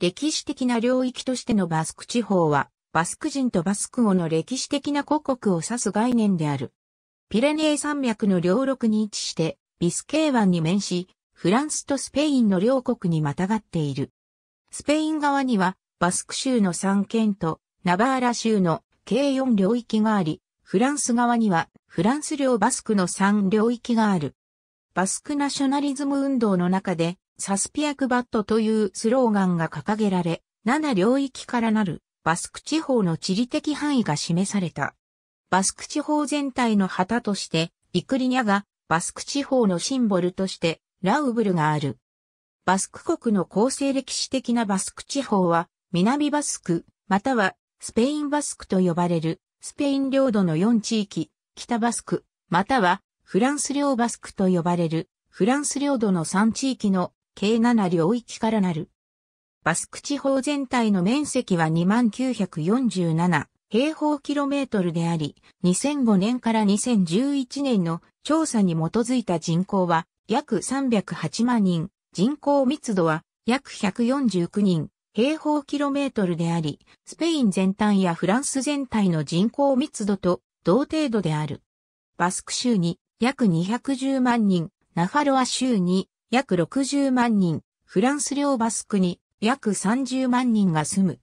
歴史的な領域としてのバスク地方は、バスク人とバスク語の歴史的な故国を指す概念である。ピレネー山脈の両陸に位置して、ビスケー湾に面し、フランスとスペインの両国にまたがっている。スペイン側には、バスク州の三県と、ナバーラ州の計4領域があり、フランス側には、フランス領バスクの三領域がある。バスクナショナリズム運動の中で、サスピアクバットというスローガンが掲げられ、7領域からなるバスク地方の地理的範囲が示された。バスク地方全体の旗として、イクリニャがバスク地方のシンボルとしてラウブルがある。バスク国の構成歴史的なバスク地方は、南バスク、またはスペインバスクと呼ばれる、スペイン領土の4地域、北バスク、またはフランス領バスクと呼ばれる、フランス領土の3地域の計7領域からなる。バスク地方全体の面積は2947平方キロメートルであり、2005年から2011年の調査に基づいた人口は約308万人、人口密度は約149人平方キロメートルであり、スペイン全体やフランス全体の人口密度と同程度である。バスク州に約210万人、ナファロア州に約60万人、フランス領バスクに約30万人が住む。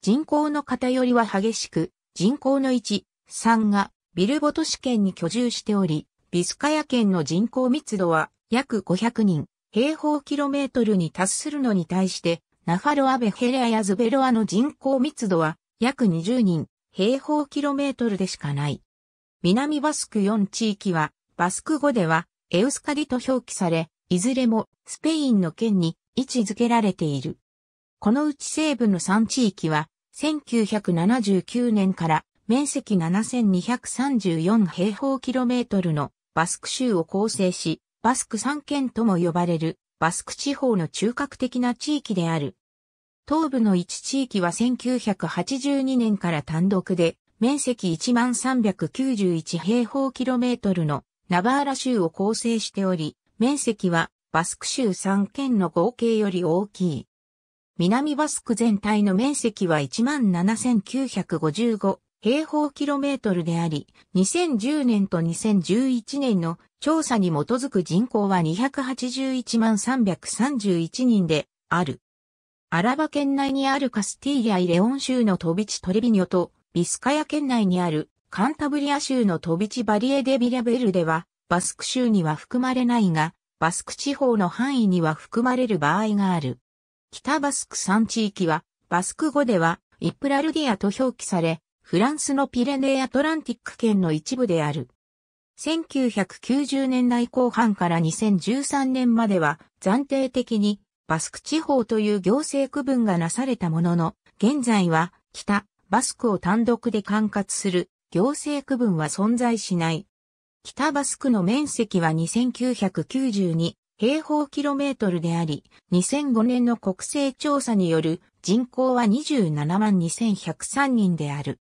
人口の偏りは激しく、人口の1、3がビルボト市県に居住しており、ビスカヤ県の人口密度は約500人、平方キロメートルに達するのに対して、ナファロアベヘレアやズベロアの人口密度は約20人、平方キロメートルでしかない。南バスク4地域は、バスク語ではエウスカリと表記され、いずれもスペインの県に位置づけられている。このうち西部の3地域は、1979年から面積7234平方キロメートルのバスク州を構成し、バスク3県とも呼ばれるバスク地方の中核的な地域である。東部の1地域は1982年から単独で、面積1391平方キロメートルのナバーラ州を構成しており、面積はバスク州3県の合計より大きい。南バスク全体の面積は17,955平方キロメートルであり、2010年と2011年の調査に基づく人口は281万331人である。アラバ県内にあるカスティーリア・イレオン州のトビチ・トレビニョと、ビスカヤ県内にあるカンタブリア州のトビチ・バリエ・デ・ビラベルでは、バスク州には含まれないが、バスク地方の範囲には含まれる場合がある。北バスク山地域は、バスク語では、イプラルディアと表記され、フランスのピレネーアトランティック県の一部である。1990年代後半から2013年までは、暫定的に、バスク地方という行政区分がなされたものの、現在は、北、バスクを単独で管轄する行政区分は存在しない。北バスクの面積は2992平方キロメートルであり、2005年の国勢調査による人口は27万2103人である。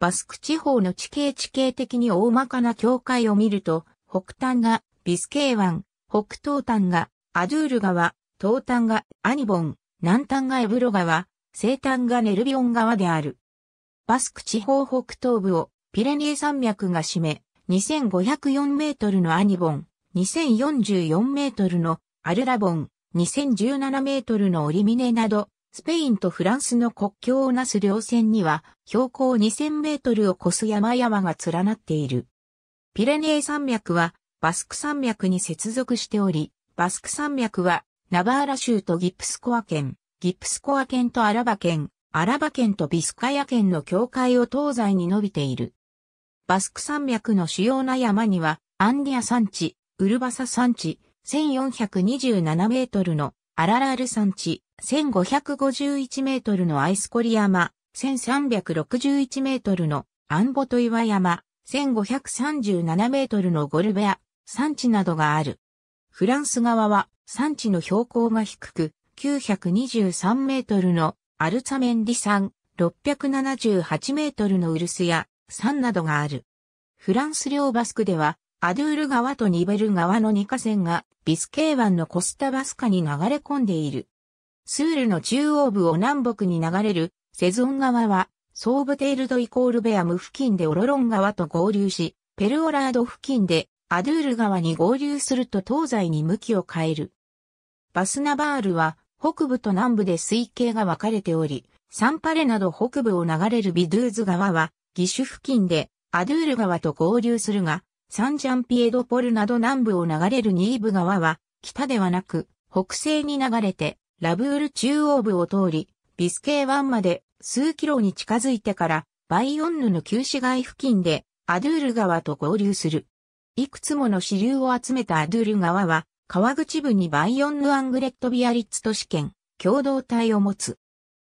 バスク地方の地形地形的に大まかな境界を見ると、北端がビスケー湾、北東端がアドゥール川、東端がアニボン、南端がエブロ川、西端がネルビオン川である。バスク地方北東部をピレニー山脈が占め、2504メートルのアニボン、2044メートルのアルラボン、2017メートルのオリミネなど、スペインとフランスの国境をなす稜線には、標高2000メートルを超す山々が連なっている。ピレネー山脈は、バスク山脈に接続しており、バスク山脈は、ナバーラ州とギプスコア県、ギプスコア県とアラバ県、アラバ県とビスカヤ県の境界を東西に伸びている。バスク山脈の主要な山には、アンディア山地、ウルバサ山地、1427メートルのアララール山地、1551メートルのアイスコリ山、1361メートルのアンボト岩山、1537メートルのゴルベア、山地などがある。フランス側は山地の標高が低く、923メートルのアルツァメンリ山、678メートルのウルスや、山などがある。フランス領バスクでは、アドゥール川とニベル川の2河川がビスケー湾のコスタバスカに流れ込んでいる。スールの中央部を南北に流れるセゾン川は、ソーブテールドイコールベアム付近でオロロン川と合流し、ペルオラード付近でアドゥール川に合流すると東西に向きを変える。バスナバールは北部と南部で水系が分かれており、サンパレなど北部を流れるビドゥーズ川は義手付近でアドゥール川と合流するが、サンジャンピエドポルなど南部を流れるニーブ川は、北ではなく、北西に流れて、ラブール中央部を通り、ビスケー湾まで数キロに近づいてから、バイオンヌの旧市街付近で、アドゥール川と合流する。いくつもの支流を集めたアドゥール川は、川口部にバイオンヌ・アングレット・ビアリッツ都市圏、共同体を持つ。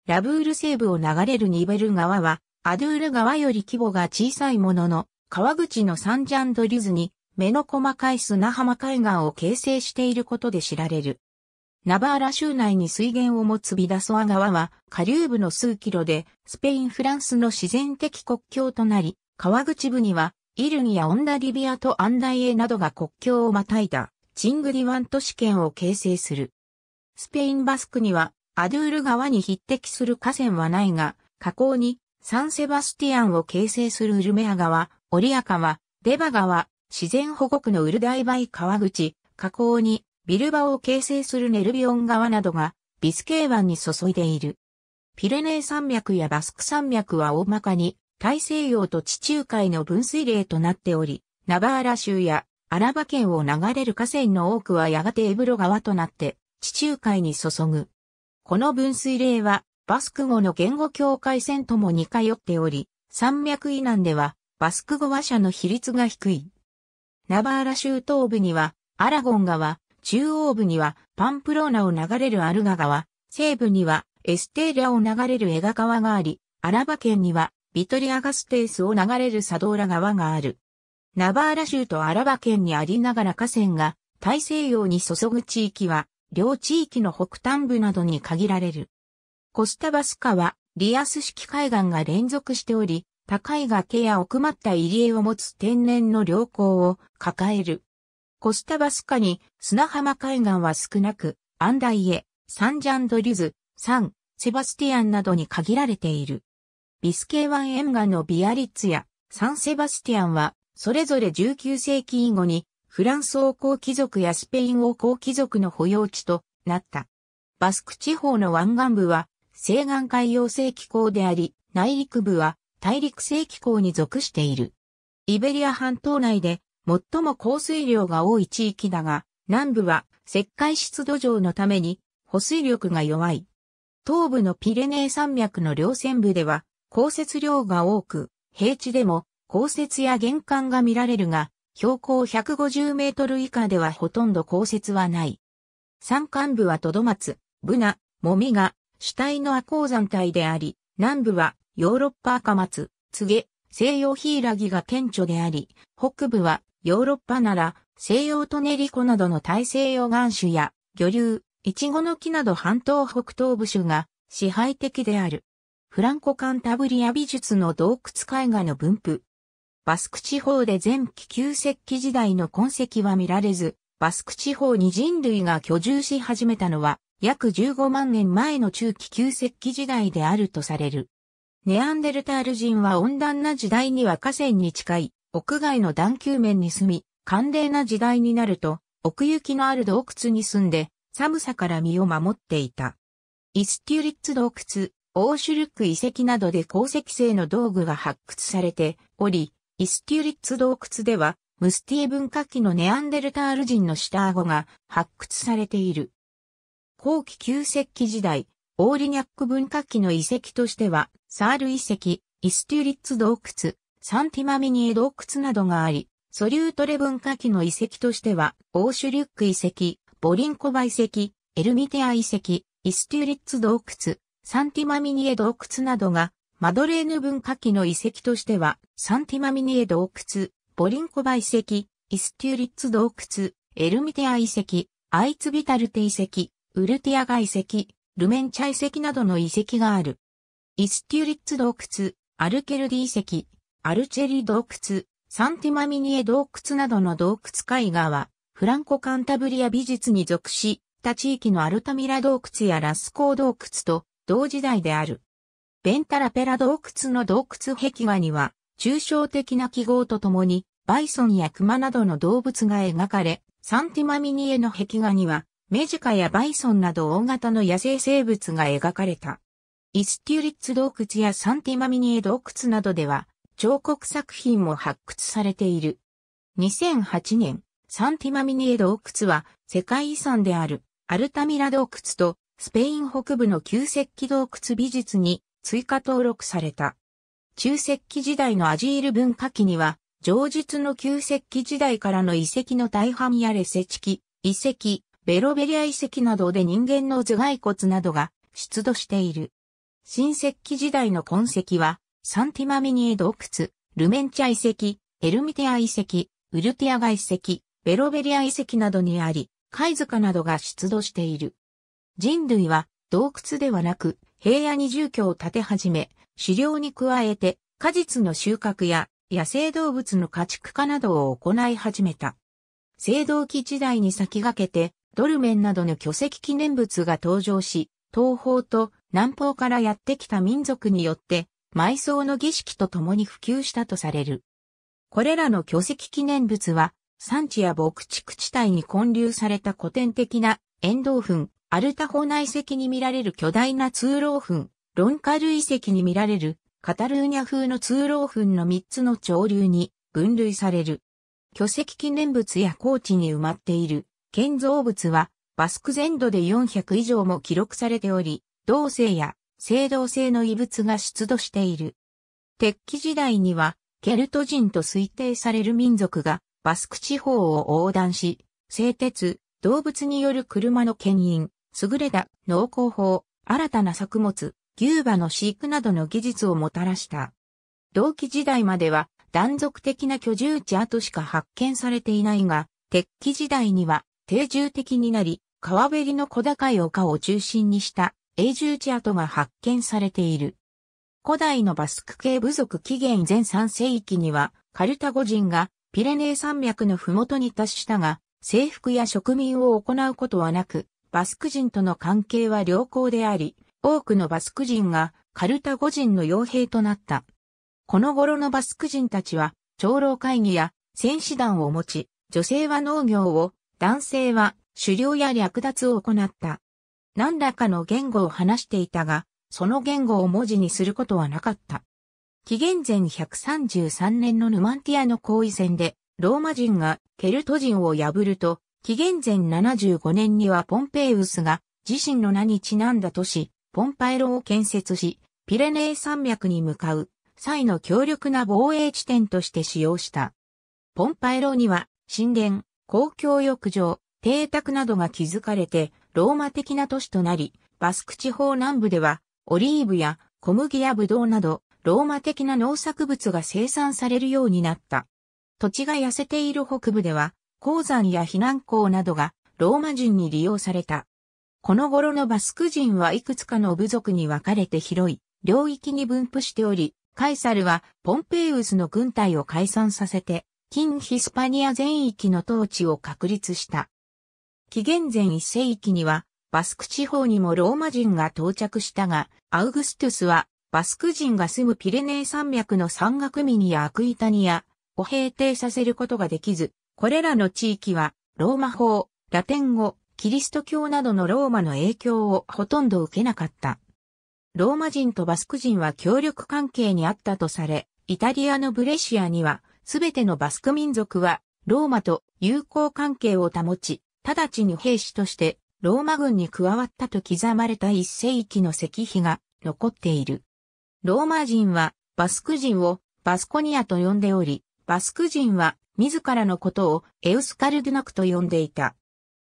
ラブール西部を流れるニベル川は、アドゥール川より規模が小さいものの、川口のサンジャンドリュズに、目の細かい砂浜海岸を形成していることで知られる。ナバーラ州内に水源を持つビダソア川は下流部の数キロでスペイン・フランスの自然的国境となり、川口部にはイルニやオンダリビアとアンダイエなどが国境をまたいだチングリワン都市圏を形成する。スペイン・バスクにはアドゥール川に匹敵する河川はないが、河口にサンセバスティアンを形成するウルメア川、オリア川、デバ川、自然保護区のウルダイバイ川口、河口にビルバを形成するネルビオン川などがビスケー湾に注いでいる。ピレネー山脈やバスク山脈は大まかに大西洋と地中海の分水嶺となっており、ナバーラ州やアラバ県を流れる河川の多くはやがてエブロ川となって地中海に注ぐ。この分水嶺はバスク語の言語境界線とも似通っており、山脈以南ではバスク語話者の比率が低い。ナバーラ州東部にはアラゴン川、中央部にはパンプローナを流れるアルガ川、西部にはエステーラを流れるエガ川があり、アラバ県にはビトリアガステースを流れるサドーラ川がある。ナバーラ州とアラバ県にありながら河川が大西洋に注ぐ地域は、両地域の北端部などに限られる。コスタバスカは、リアス式海岸が連続しており、高い崖や奥まった入り江を持つ天然の良好を抱える。コスタバスカに砂浜海岸は少なく、アンダイエ、サンジャンドリュズ、サン、セバスティアンなどに限られている。ビスケー湾沿岸のビアリッツやサンセバスティアンは、それぞれ19世紀以後に、フランス王公貴族やスペイン王公貴族の保養地となった。バスク地方の湾岸部は、西岸海洋性気候であり、内陸部は大陸性気候に属している。イベリア半島内で最も降水量が多い地域だが、南部は石灰質土壌のために保水力が弱い。東部のピレネー山脈の稜線部では降雪量が多く、平地でも降雪や玄関が見られるが、標高150メートル以下ではほとんど降雪はない。山間部はトドマツ、ブナ、モミガ、主体の亜鉱山帯であり、南部はヨーロッパ赤松、告げ、西洋ヒラギが顕著であり、北部はヨーロッパなら西洋トネリコなどの大西洋岩種や魚流、イチゴの木など半島北東部種が支配的である。フランコ・カンタブリア美術の洞窟絵画の分布。バスク地方で前期旧石器時代の痕跡は見られず、バスク地方に人類が居住し始めたのは約15万年前の中期旧石器時代であるとされる。ネアンデルタール人は温暖な時代には河川に近い屋外の段丘面に住み、寒冷な時代になると奥行きのある洞窟に住んで寒さから身を守っていた。イステュリッツ洞窟、オーシュルック遺跡などで鉱石製の道具が発掘されており、イステュリッツ洞窟ではムスティー文化期のネアンデルタール人の下顎が発掘されている。後期旧石器時代、オーリニャック文化期の遺跡としては、サール遺跡、イステュリッツ洞窟、サンティマミニエ洞窟などがあり、ソリュートレ文化期の遺跡としては、オーシュリュック遺跡、ボリンコバ遺跡、エルミテア遺跡、イステュリッツ洞窟、サンティマミニエ洞窟などが、マドレーヌ文化期の遺跡としては、サンティマミニエ洞窟、ボリンコバ遺跡、イステュリッツ洞窟、エルミテア遺跡、アイツビタルテ遺跡、ウルティアガ遺跡、ルメンチャ遺跡などの遺跡がある。イスティュリッツ洞窟、アルケルディ遺跡、アルチェリ洞窟、サンティマミニエ洞窟などの洞窟絵画は、フランコ・カンタブリア美術に属し、他地域のアルタミラ洞窟やラスコー洞窟と同時代である。ベンタラペラ洞窟の洞窟壁画には、抽象的な記号とともに、バイソンやクマなどの動物が描かれ、サンティマミニエの壁画には、メジカやバイソンなど大型の野生生物が描かれた。イスティュリッツ洞窟やサンティマミニエ洞窟などでは、彫刻作品も発掘されている。2008年、サンティマミニエ洞窟は世界遺産であるアルタミラ洞窟とスペイン北部の旧石器洞窟美術に追加登録された。中石器時代のアジール文化期には、上述の旧石器時代からの遺跡の大半やレセチキ、遺跡、ベロベリア遺跡などで人間の頭蓋骨などが出土している。新石器時代の痕跡は、サンティマミニエ洞窟、ルメンチャ遺跡、エルミティア遺跡、ウルティアガ遺跡、ベロベリア遺跡などにあり、貝塚などが出土している。人類は洞窟ではなく平野に住居を建て始め、狩猟に加えて果実の収穫や野生動物の家畜化などを行い始めた。青銅器時代に先駆けてドルメンなどの巨石記念物が登場し、東方と南方からやってきた民族によって、埋葬の儀式と共に普及したとされる。これらの巨石記念物は、産地や牧畜地帯に混流された古典的な遠道墳、アルタホ内石に見られる巨大な通路墳、ロンカル遺跡に見られるカタルーニャ風の通路墳の3つの潮流に分類される。巨石記念物や高地に埋まっている建造物はバスク全土で400以上も記録されており、銅製や青銅製の遺物が出土している。鉄器時代にはケルト人と推定される民族がバスク地方を横断し、製鉄、動物による車の牽引、優れた農耕法、新たな作物、牛馬の飼育などの技術をもたらした。同期時代までは断続的な居住地跡しか発見されていないが、鉄器時代には定住的になり、川べりの小高い丘を中心にした永住地跡が発見されている。古代のバスク系部族起源前3世紀には、カルタゴ人がピレネー山脈の麓に達したが、征服や植民を行うことはなく、バスク人との関係は良好であり、多くのバスク人がカルタゴ人の傭兵となった。この頃のバスク人たちは、長老会議や戦士団を持ち、女性は農業を、男性は狩猟や略奪を行った。何らかの言語を話していたが、その言語を文字にすることはなかった。紀元前133年のヌマンティアの行為戦で、ローマ人がケルト人を破ると、紀元前75年にはポンペイウスが自身の名にちなんだ都市、ポンパイロを建設し、ピレネー山脈に向かう際の強力な防衛地点として使用した。ポンパイロには神殿、公共浴場、邸宅などが築かれて、ローマ的な都市となり、バスク地方南部では、オリーブや小麦やブドウなど、ローマ的な農作物が生産されるようになった。土地が痩せている北部では、鉱山や避難港などがローマ人に利用された。この頃のバスク人はいくつかの部族に分かれて広い領域に分布しており、カイサルはポンペイウスの軍隊を解散させて近ヒスパニア全域の統治を確立した。紀元前1世紀には、バスク地方にもローマ人が到着したが、アウグストゥスは、バスク人が住むピレネー山脈の山岳ミニやアクイタニアを平定させることができず、これらの地域は、ローマ法、ラテン語、キリスト教などのローマの影響をほとんど受けなかった。ローマ人とバスク人は協力関係にあったとされ、イタリアのブレシアにはすべてのバスク民族は、ローマと友好関係を保ち、直ちに兵士として、ローマ軍に加わったと刻まれた一世紀の石碑が残っている。ローマ人は、バスク人をバスコニアと呼んでおり、バスク人は自らのことをエウスカルドゥナクと呼んでいた。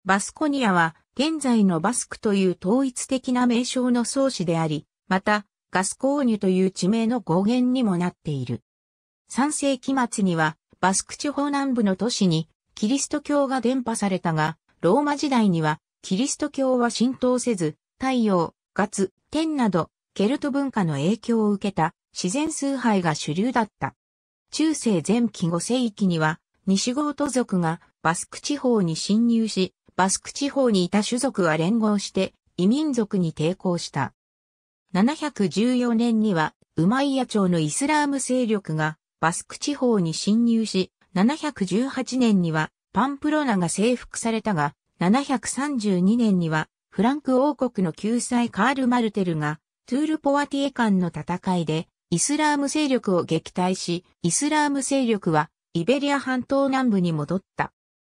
バスコニアは現在のバスクという統一的な名称の創始であり、またガスコーニュという地名の語源にもなっている。3世紀末にはバスク地方南部の都市にキリスト教が伝播されたが、ローマ時代にはキリスト教は浸透せず、太陽、月、天などケルト文化の影響を受けた自然崇拝が主流だった。中世前期5世紀には西ゴート族がバスク地方に侵入し、バスク地方にいた種族は連合して異民族に抵抗した。714年にはウマイヤ朝のイスラーム勢力がバスク地方に侵入し、718年にはパンプロナが征服されたが、732年にはフランク王国の救済カール・マルテルがトゥール・ポワティエ間の戦いでイスラーム勢力を撃退し、イスラーム勢力はイベリア半島南部に戻った。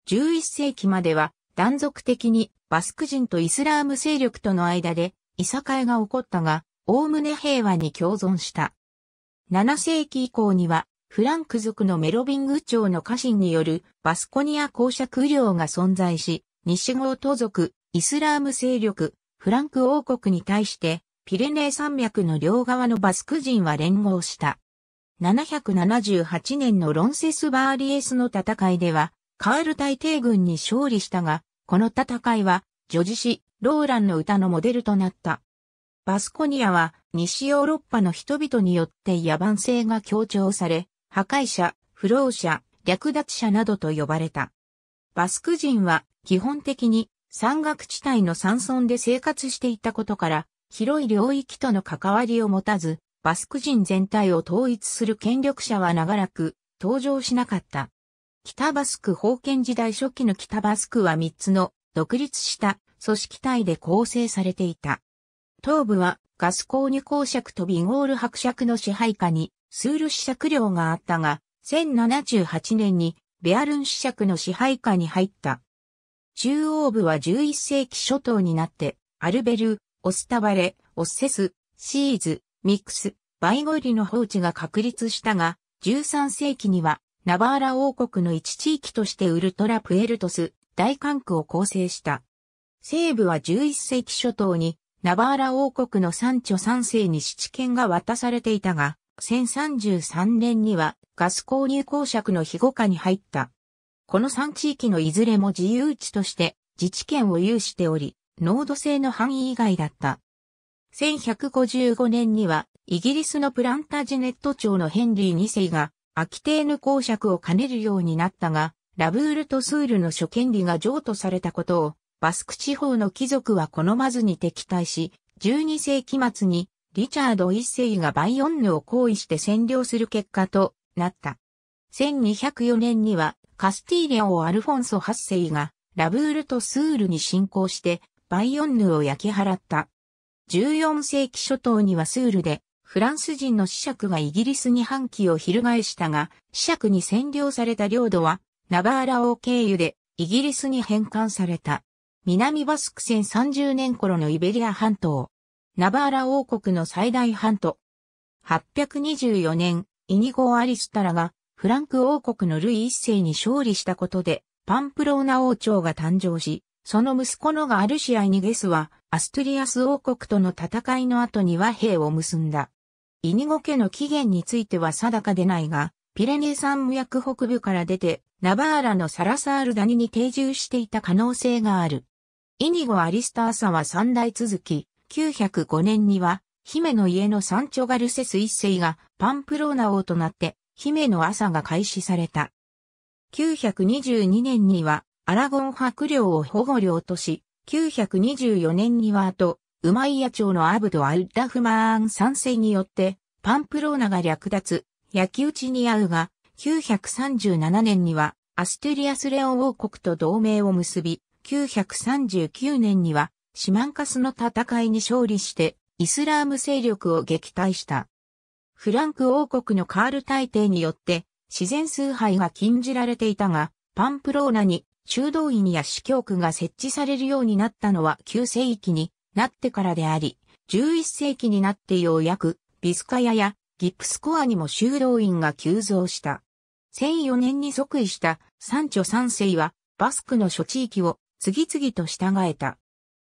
11世紀までは断続的にバスク人とイスラーム勢力との間でいさかいが起こったが、おおむね平和に共存した。7世紀以降にはフランク族のメロビング朝の家臣によるバスコニア公爵領が存在し、西郷都族、イスラーム勢力、フランク王国に対して、ピレネー山脈の両側のバスク人は連合した。778年のロンセスバーリエスの戦いでは、カール大帝軍に勝利したが、この戦いは、女子シ・ローランの歌のモデルとなった。バスコニアは西ヨーロッパの人々によって野蛮性が強調され、破壊者、不老者、略奪者などと呼ばれた。バスク人は基本的に山岳地帯の山村で生活していたことから、広い領域との関わりを持たず、バスク人全体を統一する権力者は長らく登場しなかった。北バスク封建時代初期の北バスクは3つの独立した組織体で構成されていた。東部はガスコーニュ公爵とビゴール伯爵の支配下にスール試着領があったが、1078年にベアルン試着の支配下に入った。中央部は11世紀初頭になって、アルベル、オスタバレ、オッセス、シーズ、ミックス、バイゴリの放置が確立したが、13世紀には、ナバーラ王国の一地域としてウルトラプエルトス、大管区を構成した。西部は11世紀初頭に、ナバーラ王国の三頂三世に七権が渡されていたが、1033年にはガス購入公爵の庇護下に入った。この3地域のいずれも自由地として自治権を有しており、濃度性の範囲以外だった。1155年にはイギリスのプランタジネット町のヘンリー2世がアキテーヌ公爵を兼ねるようになったが、ラブールとスールの諸権利が譲渡されたことを、バスク地方の貴族は好まずに敵対し、12世紀末にリチャード一世がバイオンヌを行為して占領する結果となった。1204年にはカスティーリア王アルフォンソ8世がラブールとスールに侵攻してバイオンヌを焼き払った。14世紀初頭にはスールでフランス人の子爵がイギリスに反旗を翻したが、子爵に占領された領土はナバーラ王経由でイギリスに返還された。南バスク戦30年頃のイベリア半島。ナバーラ王国の最大半と、824年、イニゴ・アリスタラが、フランク王国のルイ一世に勝利したことで、パンプローナ王朝が誕生し、その息子のガルシア・イニゲスは、アストリアス王国との戦いの後に和平を結んだ。イニゴ家の起源については定かでないが、ピレネ山脈北部から出て、ナバーラのサラサール谷に定住していた可能性がある。イニゴ・アリスターサは三代続き、1905年には、姫の家のサンチョガルセス一世がパンプローナ王となって、姫の朝が開始された。922年には、アラゴン白領を保護領とし、924年には後、ウマイヤ朝のアブド・アルダフマーン三世によって、パンプローナが略奪、焼き討ちに遭うが、937年には、アステリアスレオン王国と同盟を結び、939年には、シマンカスの戦いに勝利してイスラーム勢力を撃退した。フランク王国のカール大帝によって自然崇拝が禁じられていたが、パンプローナに修道院や司教区が設置されるようになったのは9世紀になってからであり、11世紀になってようやくビスカヤやギプスコアにも修道院が急増した。1004年に即位したサンチョ3世はバスクの諸地域を次々と従えた。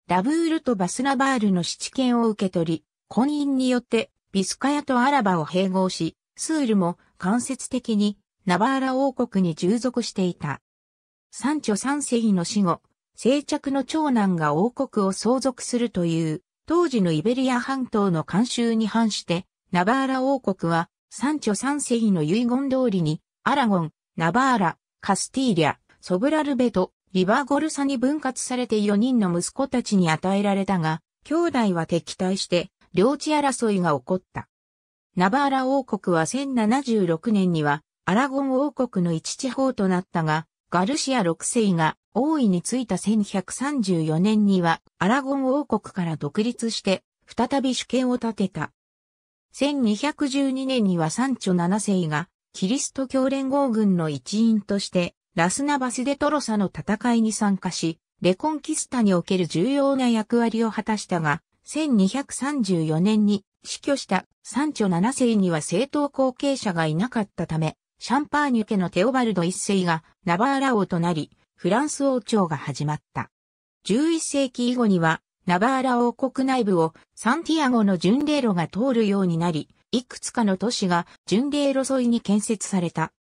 ラブールとバスナバールの七権を受け取り、婚姻によってビスカヤとアラバを併合し、スールも間接的にナバーラ王国に従属していた。三女三世の死後、静着の長男が王国を相続するという、当時のイベリア半島の慣習に反して、ナバーラ王国は、三女三世の遺言通りに、アラゴン、ナバーラ、カスティーリャ、ソブラルベとリバーゴルサに分割されて4人の息子たちに与えられたが、兄弟は敵対して、領地争いが起こった。ナバーラ王国は1076年には、アラゴン王国の一地方となったが、ガルシア6世が王位についた1134年には、アラゴン王国から独立して、再び主権を立てた。1212年にはサンチョ7世が、キリスト教連合軍の一員として、ラスナバスデトロサの戦いに参加し、レコンキスタにおける重要な役割を果たしたが、1234年に死去したサンチョ7世には正当後継者がいなかったため、シャンパーニュ家のテオバルド1世がナバーラ王となり、フランス王朝が始まった。11世紀以後には、ナバーラ王国内部をサンティアゴの巡礼路が通るようになり、いくつかの都市が巡礼路沿いに建設された。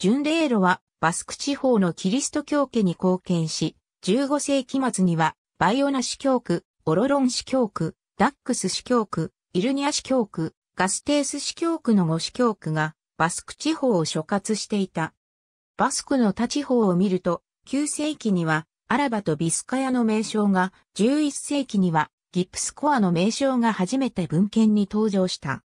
巡礼路はバスク地方のキリスト教家に貢献し、15世紀末には、バイオナ市教区、オロロン市教区、ダックス市教区、イルニア市教区、ガステース市教区の5市教区が、バスク地方を所轄していた。バスクの他地方を見ると、9世紀には、アラバとビスカヤの名称が、11世紀には、ギプスコアの名称が初めて文献に登場した。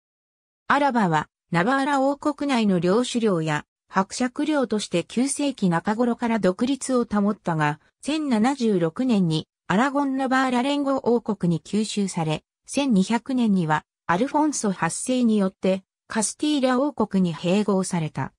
アラバは、ナバーラ王国内の領主領や伯爵領として9世紀中頃から独立を保ったが、1076年にアラゴン・ナバーラ連合王国に吸収され、1200年にはアルフォンソ8世によってカスティーラ王国に併合された。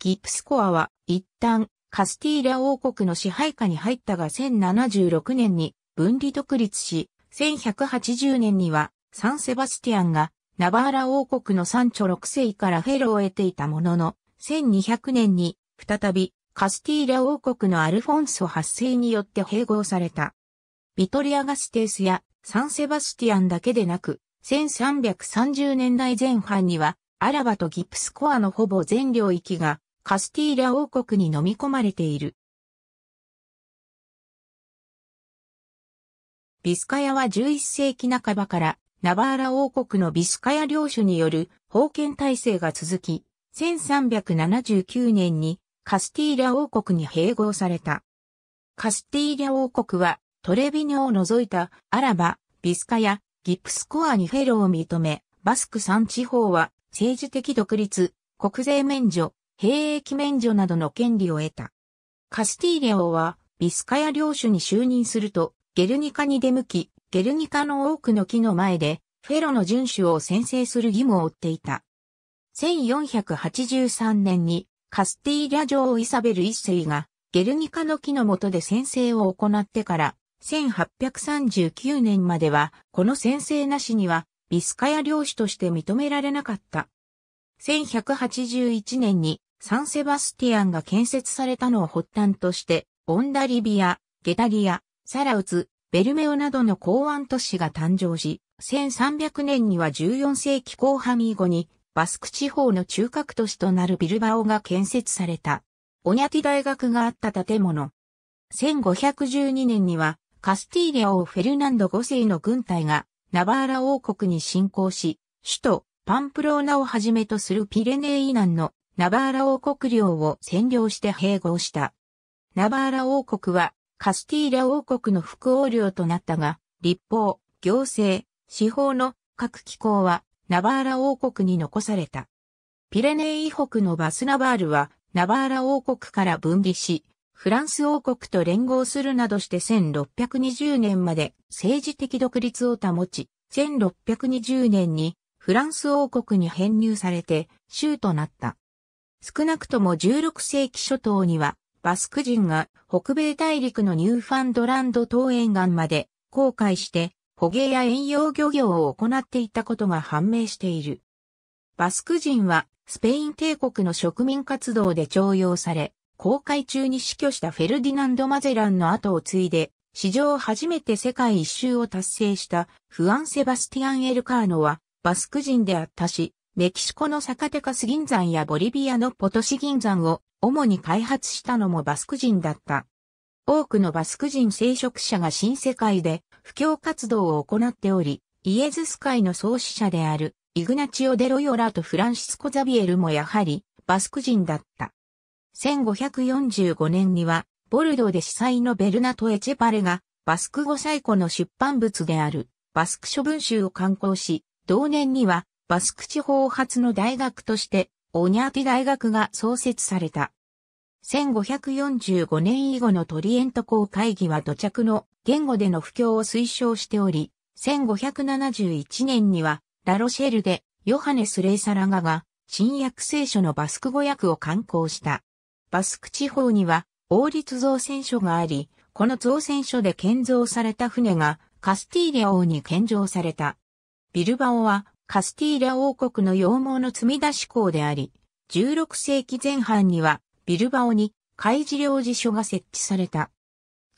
ギプスコアは一旦カスティーラ王国の支配下に入ったが1076年に分離独立し、1180年にはサンセバスティアンがナバーラ王国のサンチョ6世からフェロを得ていたものの、1200年に、再び、カスティーラ王国のアルフォンソ発生によって併合された。ビトリアガステースやサンセバスティアンだけでなく、1330年代前半には、アラバとギプスコアのほぼ全領域がカスティーラ王国に飲み込まれている。ビスカヤは11世紀半ばからナバーラ王国のビスカヤ領主による封建体制が続き、1379年にカスティーリャ王国に併合された。カスティーリャ王国はトレビニョを除いたアラバ、ビスカやギプスコアにフェロを認め、バスク山地方は政治的独立、国税免除、兵役免除などの権利を得た。カスティーリャ王はビスカヤ領主に就任すると、ゲルニカに出向き、ゲルニカの多くの木の前で、フェロの遵守を宣誓する義務を負っていた。1483年にカスティーリャ城イサベル一世がゲルニカの木の下で先制を行ってから1839年まではこの先制なしにはビスカヤ領主として認められなかった。1181年にサンセバスティアンが建設されたのを発端としてオンダリビア、ゲタリア、サラウツ、ベルメオなどの港湾都市が誕生し、1300年には14世紀後半以後にバスク地方の中核都市となるビルバオが建設された。オニャティ大学があった建物。1512年には、カスティーリア王フェルナンド5世の軍隊が、ナバーラ王国に侵攻し、首都パンプローナをはじめとするピレネー以南のナバーラ王国領を占領して併合した。ナバーラ王国はカスティーリア王国の副王領となったが、立法、行政、司法の各機構はナバーラ王国に残された。ピレネー以北のバスナバールは、ナバーラ王国から分離し、フランス王国と連合するなどして1620年まで政治的独立を保ち、1620年にフランス王国に編入されて州となった。少なくとも16世紀初頭にはバスク人が北米大陸のニューファンドランド東沿岸まで航海して捕鯨や遠洋漁業を行っていたことが判明している。バスク人はスペイン帝国の植民活動で徴用され、航海中に死去したフェルディナンド・マゼランの後を継いで、史上初めて世界一周を達成したフアン・セバスティアン・エルカーノはバスク人であったし、メキシコのサカテカス銀山やボリビアのポトシ銀山を主に開発したのもバスク人だった。多くのバスク人聖職者が新世界で布教活動を行っており、イエズス会の創始者である、イグナチオ・デロヨラとフランシスコ・ザビエルもやはり、バスク人だった。1545年には、ボルドーで司祭のベルナト・エチェパレが、バスク語最古の出版物である、バスク書文集を刊行し、同年には、バスク地方発の大学として、オニャーティ大学が創設された。1545年以後のトリエント公会議は土着の言語での布教を推奨しており、1571年にはラロシェルでヨハネス・レイサラガが新約聖書のバスク語訳を刊行した。バスク地方には王立造船所があり、この造船所で建造された船がカスティーリア王に献上された。ビルバオはカスティーリア王国の羊毛の積み出し港であり、16世紀前半にはビルバオに海事領事所が設置された。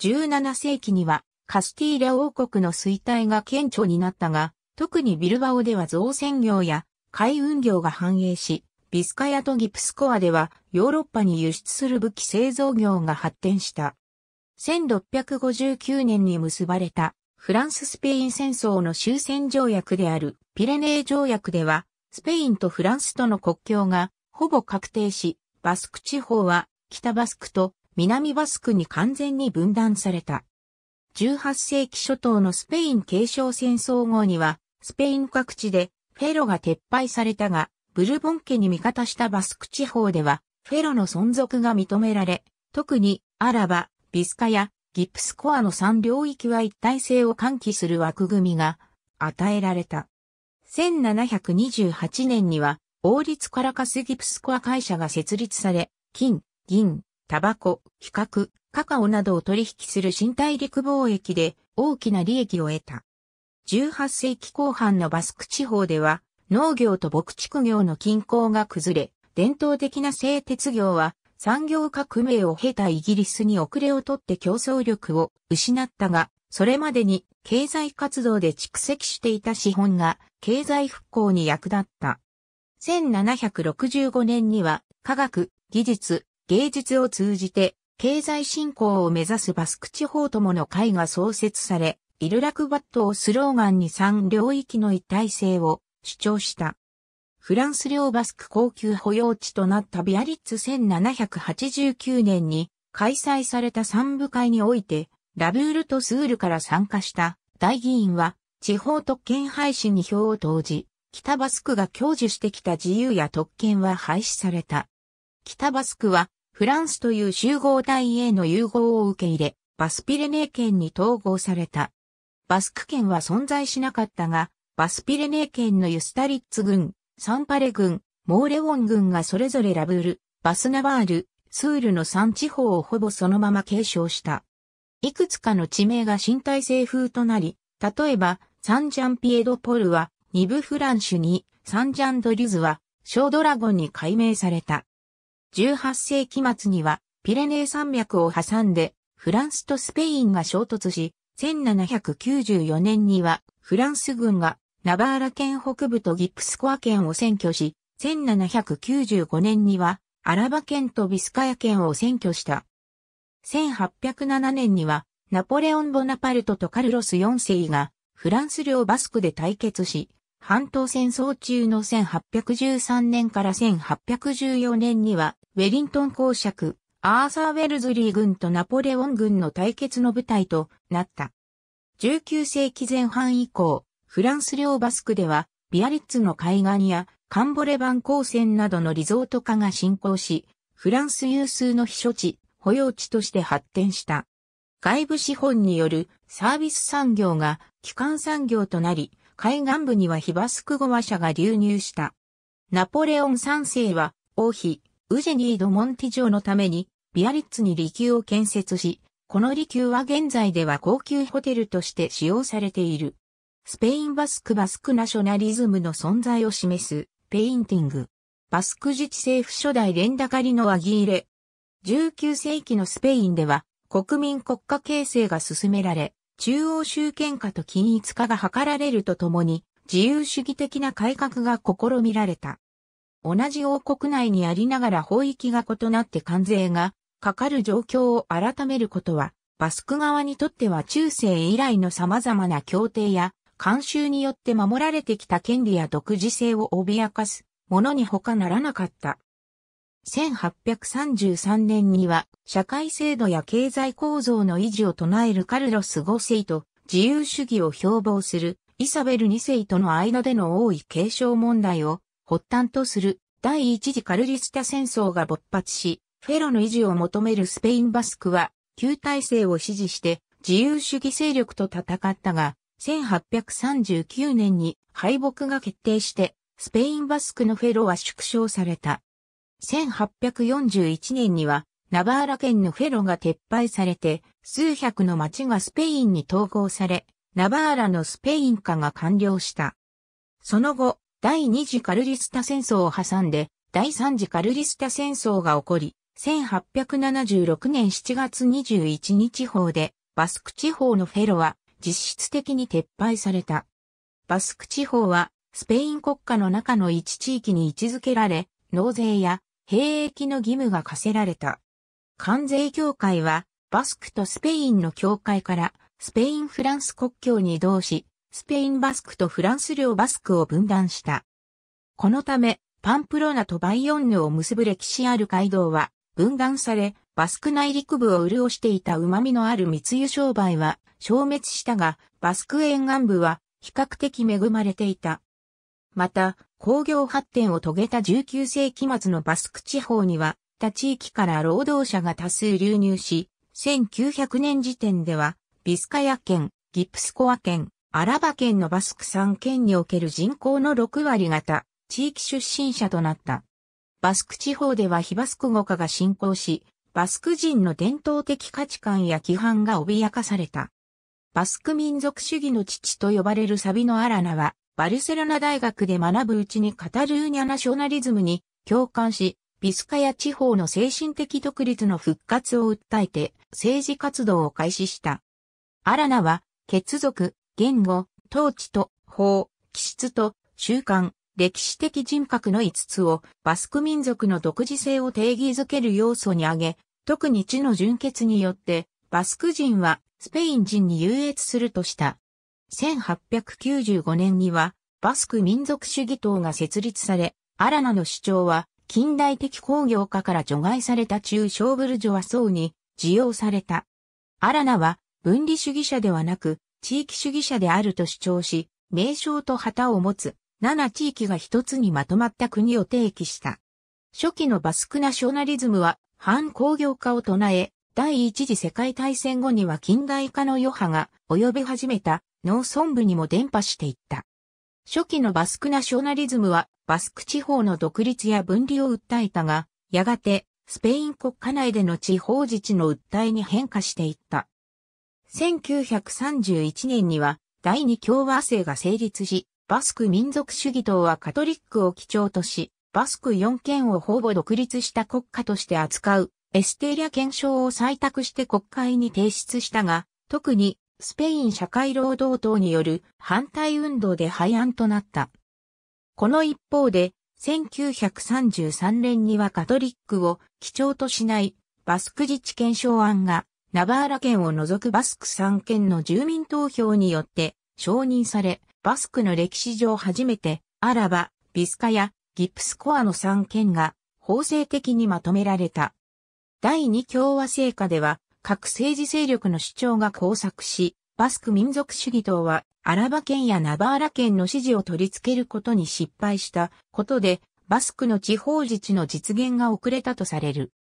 17世紀にはカスティーリャ王国の衰退が顕著になったが、特にビルバオでは造船業や海運業が繁栄し、ビスカヤとギプスコアではヨーロッパに輸出する武器製造業が発展した。1659年に結ばれたフランス・スペイン戦争の終戦条約であるピレネー条約では、スペインとフランスとの国境がほぼ確定し、バスク地方は北バスクと南バスクに完全に分断された。18世紀初頭のスペイン継承戦争後には、スペイン各地でフェロが撤廃されたが、ブルボン家に味方したバスク地方では、フェロの存続が認められ、特にアラバ、ビスカやギプスコアの3領域は一体性を喚起する枠組みが与えられた。1728年には王立カラカスギプスコア会社が設立され、金、銀、タバコ、比較、カカオなどを取引する新大陸貿易で大きな利益を得た。18世紀後半のバスク地方では、農業と牧畜業の均衡が崩れ、伝統的な製鉄業は産業革命を経たイギリスに遅れをとって競争力を失ったが、それまでに経済活動で蓄積していた資本が経済復興に役立った。1765年には科学、技術、芸術を通じて経済振興を目指すバスク地方ともの会が創設され、イルラクバットをスローガンに3領域の一体性を主張した。フランス領バスク高級保養地となったビアリッツ1789年に開催された三部会において、ラブールとスールから参加した大議員は地方特権廃止に票を投じ、北バスクが享受してきた自由や特権は廃止された。北バスクは、フランスという集合体への融合を受け入れ、バスピレネー県に統合された。バスク県は存在しなかったが、バスピレネー県のユスタリッツ軍、サンパレ軍、モーレオン軍がそれぞれラブール、バスナバール、スールの3地方をほぼそのまま継承した。いくつかの地名が新体制風となり、例えば、サンジャンピエドポルは、ニブフランシュにサンジャンドリュズは小ドラゴンに改名された。18世紀末にはピレネー山脈を挟んでフランスとスペインが衝突し、1794年にはフランス軍がナバーラ県北部とギプスコア県を占拠し、1795年にはアラバ県とビスカヤ県を占拠した。1807年にはナポレオン・ボナパルトとカルロス4世がフランス領バスクで対決し、半島戦争中の1813年から1814年には、ウェリントン公爵、アーサー・ウェルズリー軍とナポレオン軍の対決の舞台となった。19世紀前半以降、フランス領バスクでは、ビアリッツの海岸やカンボレ湾公船などのリゾート化が進行し、フランス有数の避暑地、保養地として発展した。外部資本によるサービス産業が基幹産業となり、海岸部にはヒバスクゴマ社が流入した。ナポレオン3世は、王妃、ウジェニー・ド・モンティジョのために、ビアリッツに離宮を建設し、この離宮は現在では高級ホテルとして使用されている。スペインバスクバスクナショナリズムの存在を示す、ペインティング。バスク自治政府初代レンダカリのアギーレ。19世紀のスペインでは、国民国家形成が進められ、中央集権化と均一化が図られるとともに、自由主義的な改革が試みられた。同じ王国内にありながら法域が異なって関税がかかる状況を改めることは、バスク側にとっては中世以来の様々な協定や慣習によって守られてきた権利や独自性を脅かすものに他ならなかった。1833年には社会制度や経済構造の維持を唱えるカルロス5世と自由主義を標榜するイサベル2世との間での王位継承問題を発端とする第一次カルリスタ戦争が勃発し、フェロの維持を求めるスペインバスクは旧体制を支持して自由主義勢力と戦ったが、1839年に敗北が決定して、スペインバスクのフェロは縮小された。1841年には、ナバーラ県のフェロが撤廃されて、数百の町がスペインに統合され、ナバーラのスペイン化が完了した。その後、第二次カルリスタ戦争を挟んで、第三次カルリスタ戦争が起こり、1876年7月21日法で、バスク地方のフェロは実質的に撤廃された。バスク地方は、スペイン国家の中の一地域に位置づけられ、納税や兵役の義務が課せられた。関税協会は、バスクとスペインの協会から、スペインフランス国境に移動し、スペインバスクとフランス領バスクを分断した。このため、パンプロナとバイオンヌを結ぶ歴史ある街道は分断され、バスク内陸部を潤していた旨味のある密輸商売は消滅したが、バスク沿岸部は比較的恵まれていた。また、工業発展を遂げた19世紀末のバスク地方には、他地域から労働者が多数流入し、1900年時点では、ビスカヤ県、ギプスコア県、アラバ県のバスク3県における人口の6割方、地域出身者となった。バスク地方では非バスク語化が進行し、バスク人の伝統的価値観や規範が脅かされた。バスク民族主義の父と呼ばれるサビのアラナは、バルセロナ大学で学ぶうちにカタルーニャナショナリズムに共感し、ビスカヤ地方の精神的独立の復活を訴えて政治活動を開始した。アラナは、血族、言語、統治と法、気質と習慣、歴史的人格の5つをバスク民族の独自性を定義づける要素に挙げ、特に地の純血によってバスク人はスペイン人に優越するとした。1895年には、バスク民族主義党が設立され、アラナの主張は、近代的工業化から除外された中小ブルジョワ層に使用された。アラナは分離主義者ではなく地域主義者であると主張し、名称と旗を持つ7地域が一つにまとまった国を提起した。初期のバスクナショナリズムは反工業化を唱え、第一次世界大戦後には近代化の余波が及び始めた農村部にも伝播していった。初期のバスクナショナリズムはバスク地方の独立や分離を訴えたが、やがてスペイン国家内での地方自治の訴えに変化していった。1931年には第二共和制が成立し、バスク民族主義党はカトリックを基調とし、バスク4県をほぼ独立した国家として扱うエステリア憲章を採択して国会に提出したが、特にスペイン社会労働党による反対運動で廃案となった。この一方で、1933年にはカトリックを基調としないバスク自治憲章案がナバーラ県を除くバスク3県の住民投票によって承認され、バスクの歴史上初めてアラバ、ビスカやギプスコアの3県が法制的にまとめられた。第二共和制下では、各政治勢力の主張が交錯し、バスク民族主義党は、アラバ県やナバーラ県の支持を取り付けることに失敗したことで、バスクの地方自治の実現が遅れたとされる。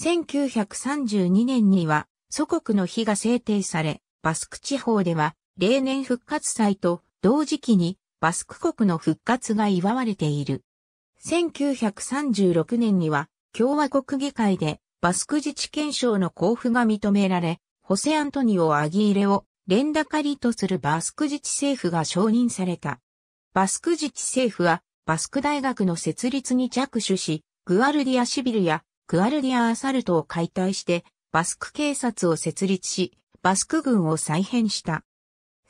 1932年には、祖国の日が制定され、バスク地方では、例年復活祭と同時期に、バスク国の復活が祝われている。1936年には、共和国議会でバスク自治憲章の交付が認められ、ホセアントニオ・アギーレをレンダカリとするバスク自治政府が承認された。バスク自治政府は、バスク大学の設立に着手し、グアルディアシビルやグアルディアアサルトを解体して、バスク警察を設立し、バスク軍を再編した。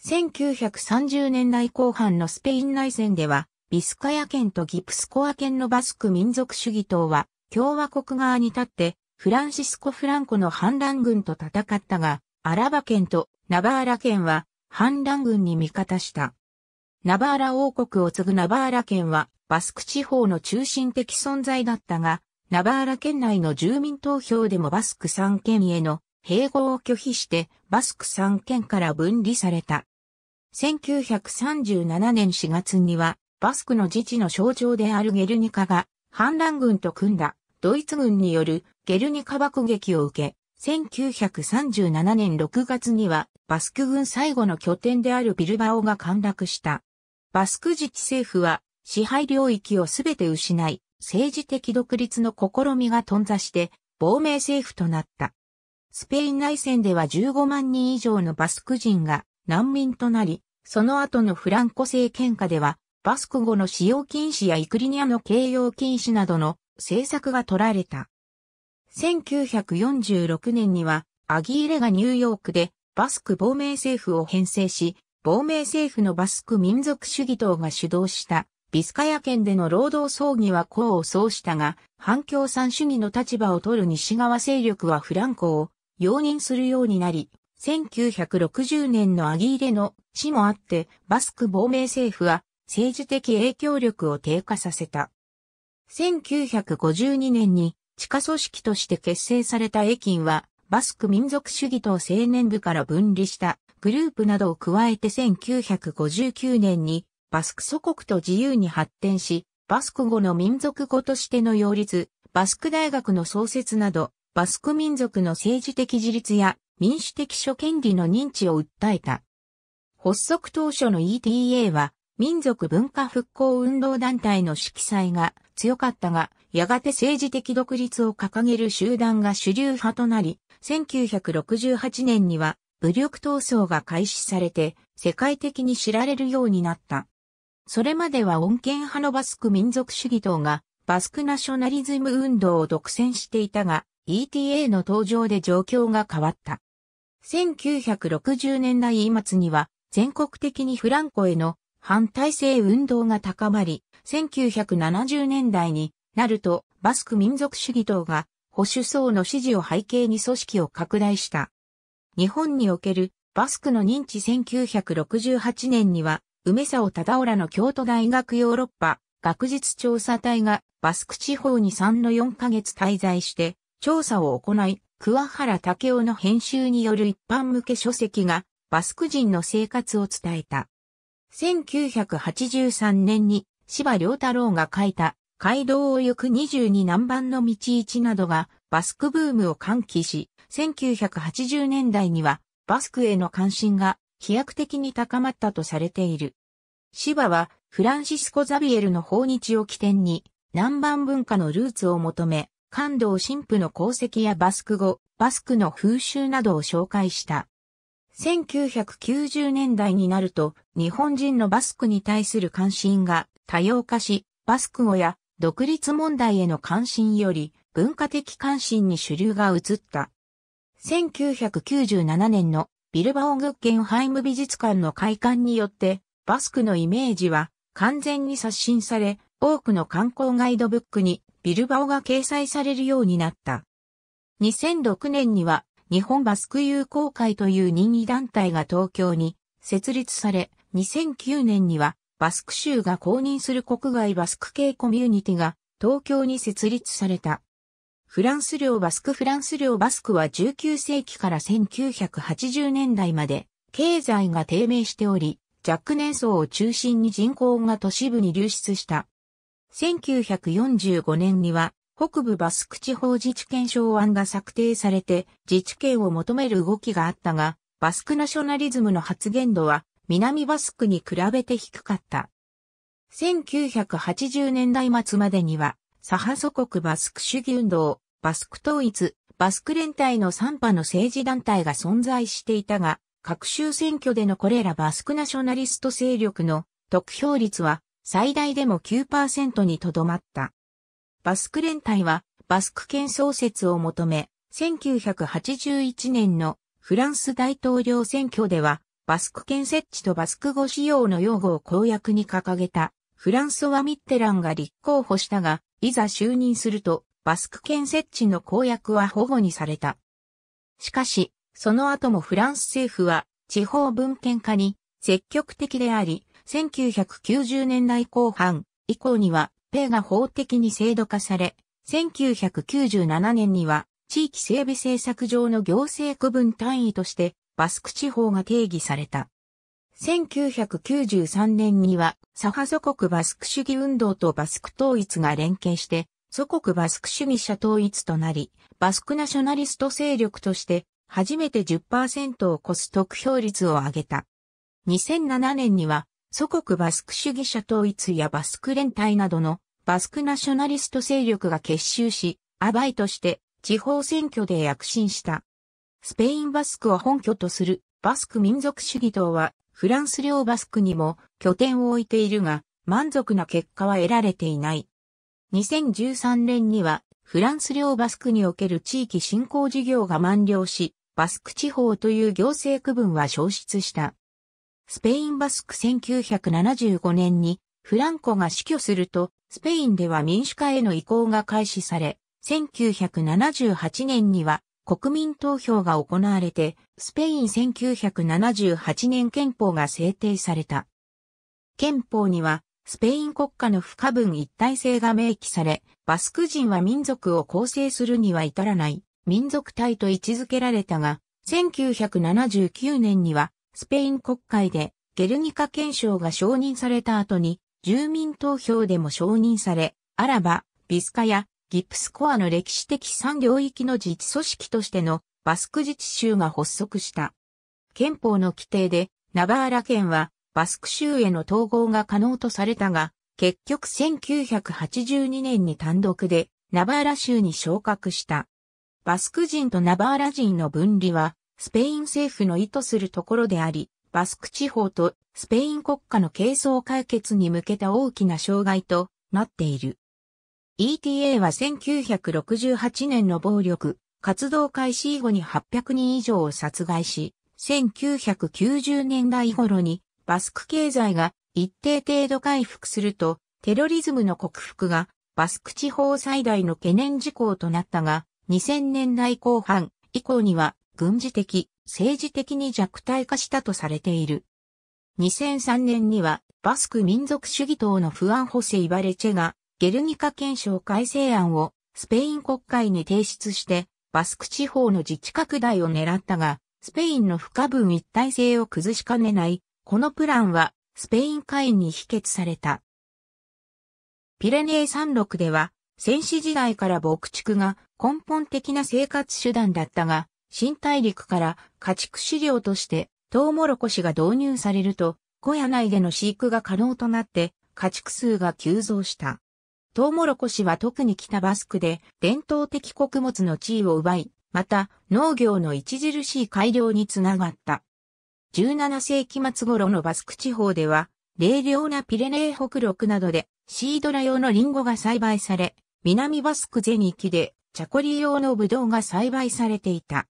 1930年代後半のスペイン内戦では、ビスカヤ県とギプスコア県のバスク民族主義党は、共和国側に立って、フランシスコ・フランコの反乱軍と戦ったが、アラバ県とナバーラ県は反乱軍に味方した。ナバーラ王国を継ぐナバーラ県はバスク地方の中心的存在だったが、ナバーラ県内の住民投票でもバスク3県への併合を拒否してバスク3県から分離された。1937年4月にはバスクの自治の象徴であるゲルニカが反乱軍と組んだドイツ軍によるゲルニカ爆撃を受け、1937年6月にはバスク軍最後の拠点であるビルバオが陥落した。バスク自治政府は支配領域をすべて失い、政治的独立の試みが頓挫して亡命政府となった。スペイン内戦では15万人以上のバスク人が難民となり、その後のフランコ政権下では、バスク語の使用禁止やイクリニアの形容禁止などの政策が取られた。1946年には、アギーレがニューヨークでバスク亡命政府を編成し、亡命政府のバスク民族主義党が主導したビスカヤ県での労働争議は功を奏したが、反共産主義の立場を取る西側勢力はフランコを容認するようになり、1960年のアギーレの死もあって、バスク亡命政府は政治的影響力を低下させた。1952年に地下組織として結成されたエキンは、バスク民族主義党青年部から分離したグループなどを加えて1959年にバスク祖国と自由に発展し、バスク語の民族語としての擁立、バスク大学の創設など、バスク民族の政治的自立や民主的諸権利の認知を訴えた。発足当初の ETA は民族文化復興運動団体の色彩が強かったが、やがて政治的独立を掲げる集団が主流派となり、1968年には武力闘争が開始されて世界的に知られるようになった。それまでは穏健派のバスク民族主義党がバスクナショナリズム運動を独占していたが、ETA の登場で状況が変わった。1960年代末には全国的にフランコへの反体制運動が高まり、1970年代になると、バスク民族主義党が保守層の支持を背景に組織を拡大した。日本におけるバスクの認知1968年には、梅沢忠浦の京都大学ヨーロッパ学術調査隊がバスク地方に3の4ヶ月滞在して調査を行い、桑原武雄の編集による一般向け書籍がバスク人の生活を伝えた。1983年に芝良太郎が書いた街道を行く22南蛮の道1などがバスクブームを喚起し、1980年代にはバスクへの関心が飛躍的に高まったとされている。芝はフランシスコ・ザビエルの訪日を起点に南蛮文化のルーツを求め、感動神父の功績やバスク語、バスクの風習などを紹介した。1990年代になると日本人のバスクに対する関心が多様化し、バスク語や独立問題への関心より文化的関心に主流が移った。1997年のビルバオグッケンハイム美術館の開館によって、バスクのイメージは完全に刷新され、多くの観光ガイドブックにビルバオが掲載されるようになった。2006年には日本バスク友好会という任意団体が東京に設立され、2009年にはバスク州が公認する国外バスク系コミュニティが東京に設立された。フランス領バスクフランス領バスクは19世紀から1980年代まで経済が低迷しており、若年層を中心に人口が都市部に流出した。1945年には北部バスク地方自治権小案が策定されて自治権を求める動きがあったが、バスクナショナリズムの発言度は南バスクに比べて低かった。1980年代末までには、左派祖国バスク主義運動、バスク統一、バスク連帯の3派の政治団体が存在していたが、各州選挙でのこれらバスクナショナリスト勢力の得票率は最大でも9%にとどまった。バスク連帯はバスク県創設を求め、1981年のフランス大統領選挙ではバスク県設置とバスク語使用の擁護を公約に掲げた、フランソワ・ミッテランが立候補したが、いざ就任すると、バスク県設置の公約は保護にされた。しかし、その後もフランス政府は、地方文献化に積極的であり、1990年代後半以降には、ペイが法的に制度化され、1997年には、地域整備政策上の行政区分単位として、バスク地方が定義された。1993年には、左派祖国バスク主義運動とバスク統一が連携して、祖国バスク主義者統一となり、バスクナショナリスト勢力として、初めて10%を超す得票率を上げた。2007年には、祖国バスク主義者統一やバスク連帯などのバスクナショナリスト勢力が結集し、アバイとして地方選挙で躍進した。スペインバスクを本拠とするバスク民族主義党はフランス領バスクにも拠点を置いているが満足な結果は得られていない。2013年にはフランス領バスクにおける地域振興事業が満了し、バスク地方という行政区分は消失した。スペインバスク1975年にフランコが死去すると、スペインでは民主化への移行が開始され、1978年には国民投票が行われて、スペイン1978年憲法が制定された。憲法には、スペイン国家の不可分一体性が明記され、バスク人は民族を構成するには至らない民族体と位置づけられたが、1979年にはスペイン国会でゲルニカ憲章が承認された後に住民投票でも承認され、アラバ、ビスカヤ、ギプスコアの歴史的産領域の自治組織としてのバスク自治州が発足した。憲法の規定で、ナバーラ県はバスク州への統合が可能とされたが、結局1982年に単独でナバーラ州に昇格した。バスク人とナバーラ人の分離は、スペイン政府の意図するところであり、バスク地方とスペイン国家の係争解決に向けた大きな障害となっている。ETA は1968年の暴力、活動開始以後に800人以上を殺害し、1990年代頃にバスク経済が一定程度回復すると、テロリズムの克服がバスク地方最大の懸念事項となったが、2000年代後半以降には軍事的、政治的に弱体化したとされている。2003年にはバスク民族主義党の不安補正イバレチェがゲルニカ憲章改正案をスペイン国会に提出してバスク地方の自治拡大を狙ったが、スペインの不可分一体性を崩しかねない、このプランはスペイン会員に否決された。ピレネー山麓では、戦死時代から牧畜が根本的な生活手段だったが、新大陸から家畜飼料としてトウモロコシが導入されると、小屋内での飼育が可能となって家畜数が急増した。トウモロコシは特に北バスクで伝統的穀物の地位を奪い、また農業の著しい改良につながった。17世紀末頃のバスク地方では、冷涼なピレネー北陸などでシードラ用のリンゴが栽培され、南バスク全域でチャコリ用のブドウが栽培されていた。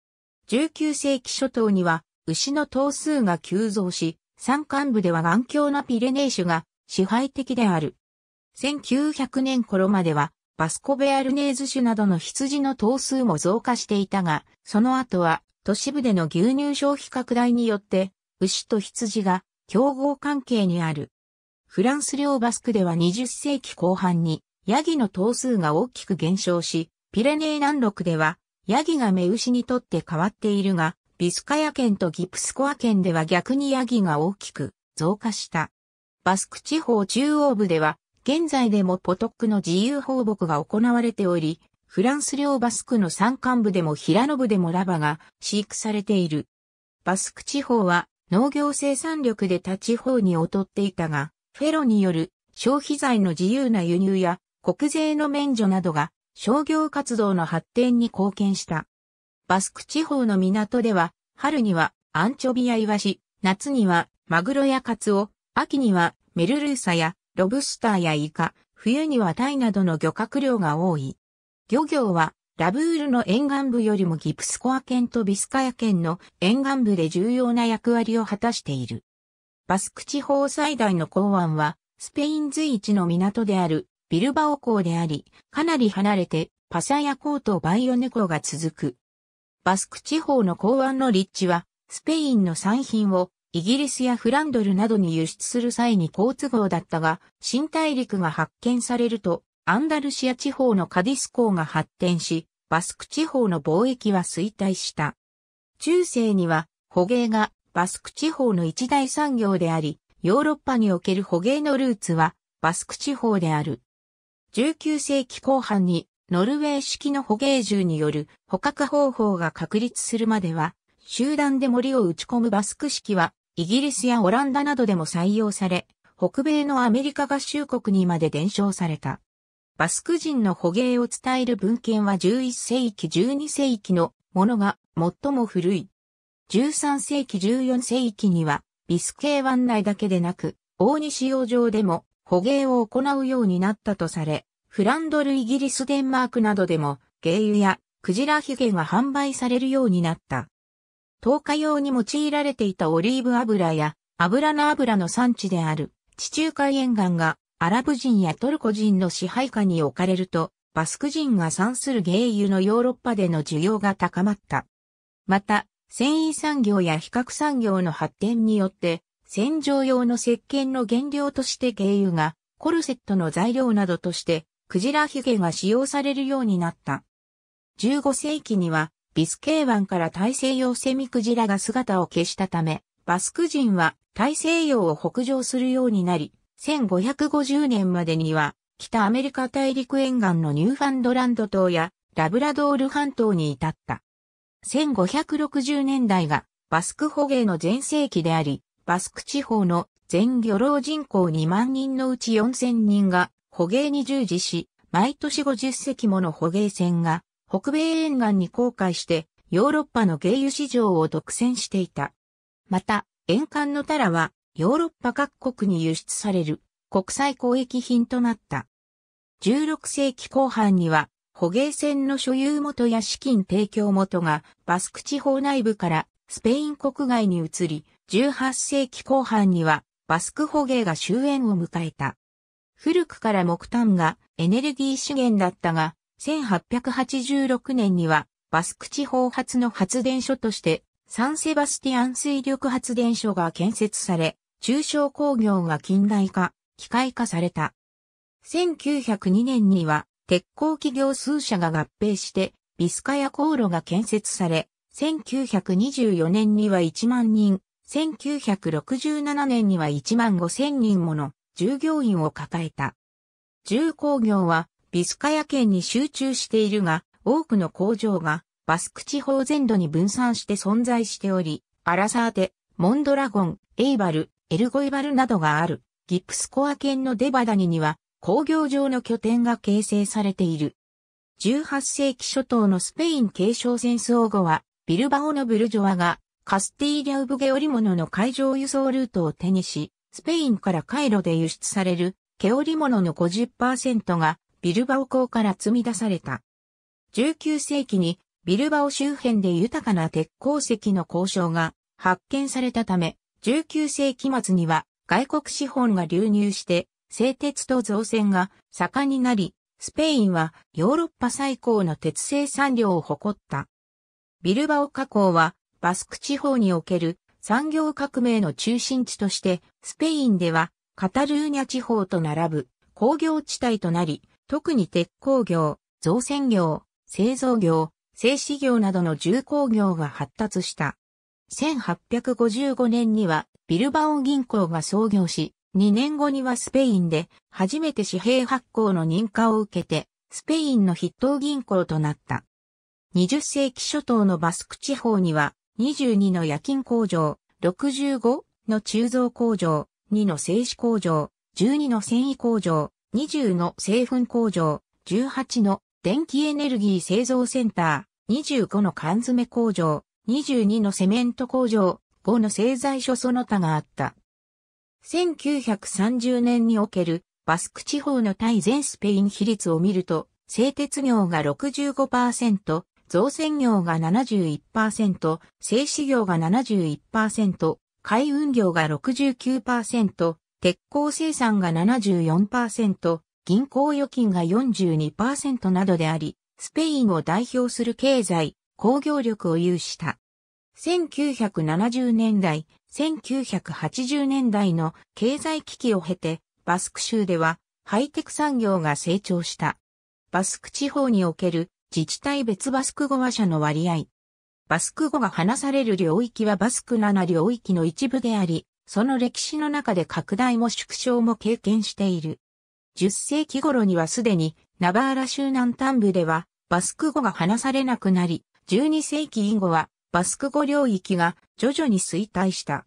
19世紀初頭には牛の頭数が急増し、山間部では頑強なピレネー種が支配的である。1900年頃までは、バスコベアルネーズ種などの羊の頭数も増加していたが、その後は、都市部での牛乳消費拡大によって、牛と羊が競合関係にある。フランス領バスクでは20世紀後半に、ヤギの頭数が大きく減少し、ピレネー南麓では、ヤギが目牛にとって変わっているが、ビスカヤ県とギプスコア県では逆にヤギが大きく増加した。バスク地方中央部では、現在でもポトックの自由放牧が行われており、フランス領バスクの山間部でも平野部でもラバが飼育されている。バスク地方は農業生産力で他地方に劣っていたが、フェロによる消費財の自由な輸入や国税の免除などが商業活動の発展に貢献した。バスク地方の港では、春にはアンチョビやイワシ、夏にはマグロやカツオ、秋にはメルルーサやロブスターやイカ、冬にはタイなどの漁獲量が多い。漁業は、ラブールの沿岸部よりもギプスコア県とビスカヤ県の沿岸部で重要な役割を果たしている。バスク地方最大の港湾は、スペイン随一の港であるビルバオ港であり、かなり離れてパサヤ港とバイオネ港が続く。バスク地方の港湾の立地は、スペインの産品をイギリスやフランドルなどに輸出する際に好都合だったが、新大陸が発見されると、アンダルシア地方のカディス港が発展し、バスク地方の貿易は衰退した。中世には、捕鯨がバスク地方の一大産業であり、ヨーロッパにおける捕鯨のルーツは、バスク地方である。19世紀後半に、ノルウェー式の捕鯨銃による捕獲方法が確立するまでは、集団で森を打ち込むバスク式はイギリスやオランダなどでも採用され、北米のアメリカ合衆国にまで伝承された。バスク人の捕鯨を伝える文献は11世紀12世紀のものが最も古い。13世紀14世紀にはビスケー湾内だけでなく大西洋上でも捕鯨を行うようになったとされ、フランドルイギリスデンマークなどでも鯨油やクジラヒゲが販売されるようになった。投下用に用いられていたオリーブ油や油の油の産地である地中海沿岸がアラブ人やトルコ人の支配下に置かれるとバスク人が産する原油のヨーロッパでの需要が高まった。また繊維産業や比較産業の発展によって洗浄用の石鹸の原料として原油がコルセットの材料などとしてクジラヒゲが使用されるようになった。15世紀にはビスケー湾から大西洋セミクジラが姿を消したため、バスク人は大西洋を北上するようになり、1550年までには北アメリカ大陸沿岸のニューファンドランド島やラブラドール半島に至った。1560年代がバスク捕鯨の前世紀であり、バスク地方の全漁労人口2万人のうち4000人が捕鯨に従事し、毎年50隻もの捕鯨船が北米沿岸に航海してヨーロッパの原油市場を独占していた。また、沿岸のタラはヨーロッパ各国に輸出される国際交易品となった。16世紀後半には捕鯨船の所有元や資金提供元がバスク地方内部からスペイン国外に移り、18世紀後半にはバスク捕鯨が終焉を迎えた。古くから木炭がエネルギー資源だったが、1886年にはバスク地方発の発電所としてサンセバスティアン水力発電所が建設され、中小工業が近代化、機械化された。1902年には鉄鋼企業数社が合併してビスカヤ航路が建設され、1924年には1万人、1967年には1万5千人もの従業員を抱えた。重工業はビスカヤ県に集中しているが、多くの工場がバスク地方全土に分散して存在しており、アラサーテ、モンドラゴン、エイバル、エルゴイバルなどがある、ギプスコア県のデバダニには工業上の拠点が形成されている。18世紀初頭のスペイン継承戦争後は、ビルバオのブルジョアがカスティーリャ・ウブゲ織物の海上輸送ルートを手にし、スペインからカイロで輸出される毛織物の50%がビルバオ港から積み出された。19世紀にビルバオ周辺で豊かな鉄鉱石の交渉が発見されたため、19世紀末には外国資本が流入して製鉄と造船が盛んになり、スペインはヨーロッパ最高の鉄生産量を誇った。ビルバオ加工はバスク地方における産業革命の中心地として、スペインではカタルーニャ地方と並ぶ工業地帯となり、特に鉄鋼業、造船業、製造業、製紙業などの重工業が発達した。1855年にはビルバオ銀行が創業し、2年後にはスペインで初めて紙幣発行の認可を受けて、スペインの筆頭銀行となった。20世紀初頭のバスク地方には22の夜勤工場、65の鋳造工場、2の製紙工場、12の繊維工場、20の製粉工場、18の電気エネルギー製造センター、25の缶詰工場、22のセメント工場、5の製材所その他があった。1930年におけるバスク地方の対全スペイン比率を見ると、製鉄業が65%、造船業が71%、製紙業が71%、海運業が69%、鉄鋼生産が74%、銀行預金が42%などであり、スペインを代表する経済、工業力を有した。1970年代、1980年代の経済危機を経て、バスク州ではハイテク産業が成長した。バスク地方における自治体別バスク語話者の割合。バスク語が話される領域はバスク7領域の一部であり、その歴史の中で拡大も縮小も経験している。10世紀頃にはすでにナバーラ州南端部ではバスク語が話されなくなり、12世紀以後はバスク語領域が徐々に衰退した。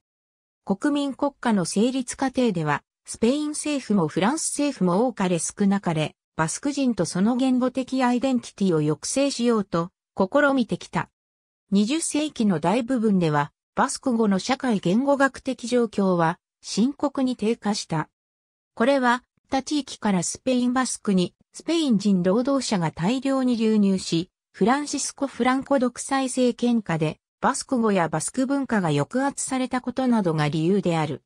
国民国家の成立過程では、スペイン政府もフランス政府も多かれ少なかれ、バスク人とその言語的アイデンティティを抑制しようと試みてきた。20世紀の大部分ではバスク語の社会言語学的状況は深刻に低下した。これは、他地域からスペインバスクにスペイン人労働者が大量に流入し、フランシスコ・フランコ独裁政権下でバスク語やバスク文化が抑圧されたことなどが理由である。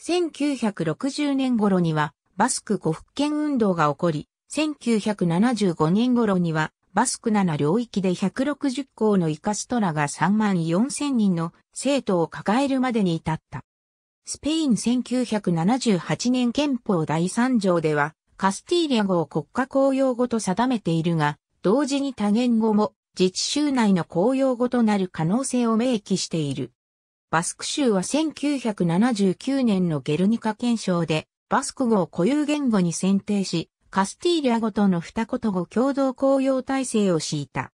1960年頃にはバスク語復権運動が起こり、1975年頃にはバスク7領域で160校のイカストラが3万4千人の生徒を抱えるまでに至った。スペイン1978年憲法第3条では、カスティーリャ語を国家公用語と定めているが、同時に多言語も自治州内の公用語となる可能性を明記している。バスク州は1979年のゲルニカ憲章で、バスク語を固有言語に選定し、カスティーリャ語との二言語共同公用体制を敷いた。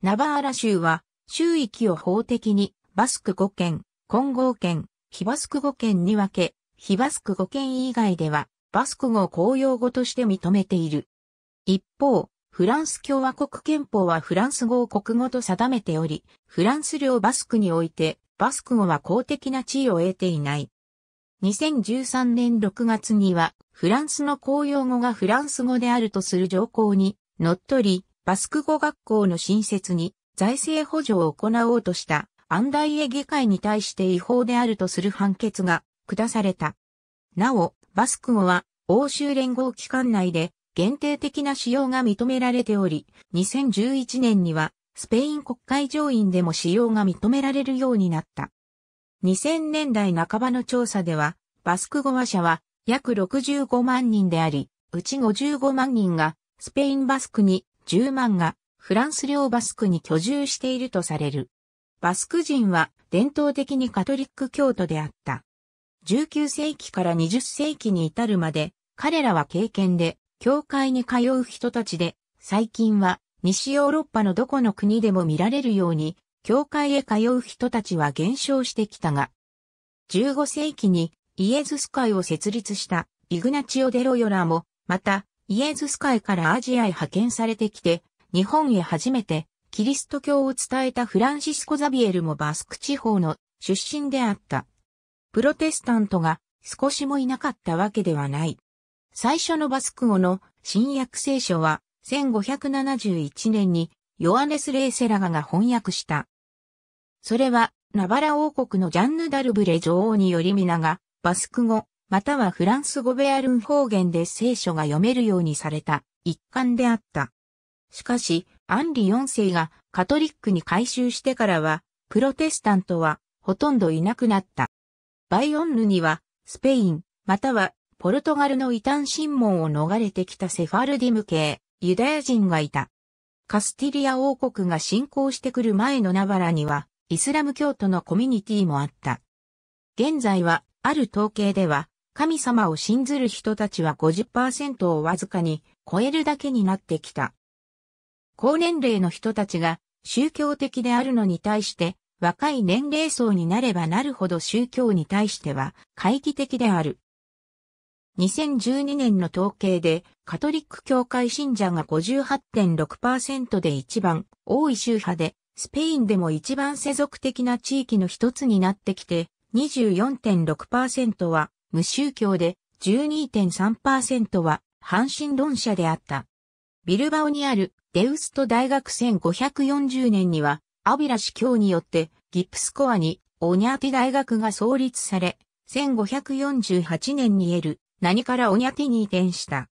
ナバーラ州は、州域を法的に、バスク5県、混合県、非バスク5県に分け、非バスク5県以外では、バスク語を公用語として認めている。一方、フランス共和国憲法はフランス語を国語と定めており、フランス領バスクにおいて、バスク語は公的な地位を得ていない。2013年6月には、フランスの公用語がフランス語であるとする条項に、のっとり、バスク語学校の新設に財政補助を行おうとしたアンダイエ議会に対して違法であるとする判決が下された。なお、バスク語は欧州連合機関内で限定的な使用が認められており、2011年にはスペイン国会上院でも使用が認められるようになった。2000年代半ばの調査では、バスク語話者は約65万人であり、うち55万人がスペインバスクに、10万がフランス領バスクに居住しているとされる。バスク人は伝統的にカトリック教徒であった。19世紀から20世紀に至るまで、彼らは経験で、教会に通う人たちで、最近は西ヨーロッパのどこの国でも見られるように、教会へ通う人たちは減少してきたが、15世紀にイエズス会を設立したイグナチオ・デロヨラも、また、イエズス会からアジアへ派遣されてきて、日本へ初めてキリスト教を伝えたフランシスコ・ザビエルもバスク地方の出身であった。プロテスタントが少しもいなかったわけではない。最初のバスク語の新約聖書は1571年にヨアネス・レイセラガが翻訳した。それはナバラ王国のジャンヌ・ダルブレ女王により皆がバスク語、またはフランス語ベアルン方言で聖書が読めるようにされた一環であった。しかし、アンリ4世がカトリックに改宗してからは、プロテスタントはほとんどいなくなった。バイオンヌには、スペイン、またはポルトガルの異端審問を逃れてきたセファルディム系、ユダヤ人がいた。カスティリア王国が侵攻してくる前のナバラには、イスラム教徒のコミュニティもあった。現在はある統計では、神様を信ずる人たちは50%をわずかに超えるだけになってきた。高年齢の人たちが宗教的であるのに対して若い年齢層になればなるほど宗教に対しては懐疑的である。2012年の統計でカトリック教会信者が58.6%で一番多い宗派でスペインでも一番世俗的な地域の一つになってきて24.6%は無宗教で、12.3%は半神論者であった。ビルバオにあるデウスト大学1540年には、アビラ司教によってギプスコアにオニャティ大学が創立され、1548年に得る何からオニャティに移転した。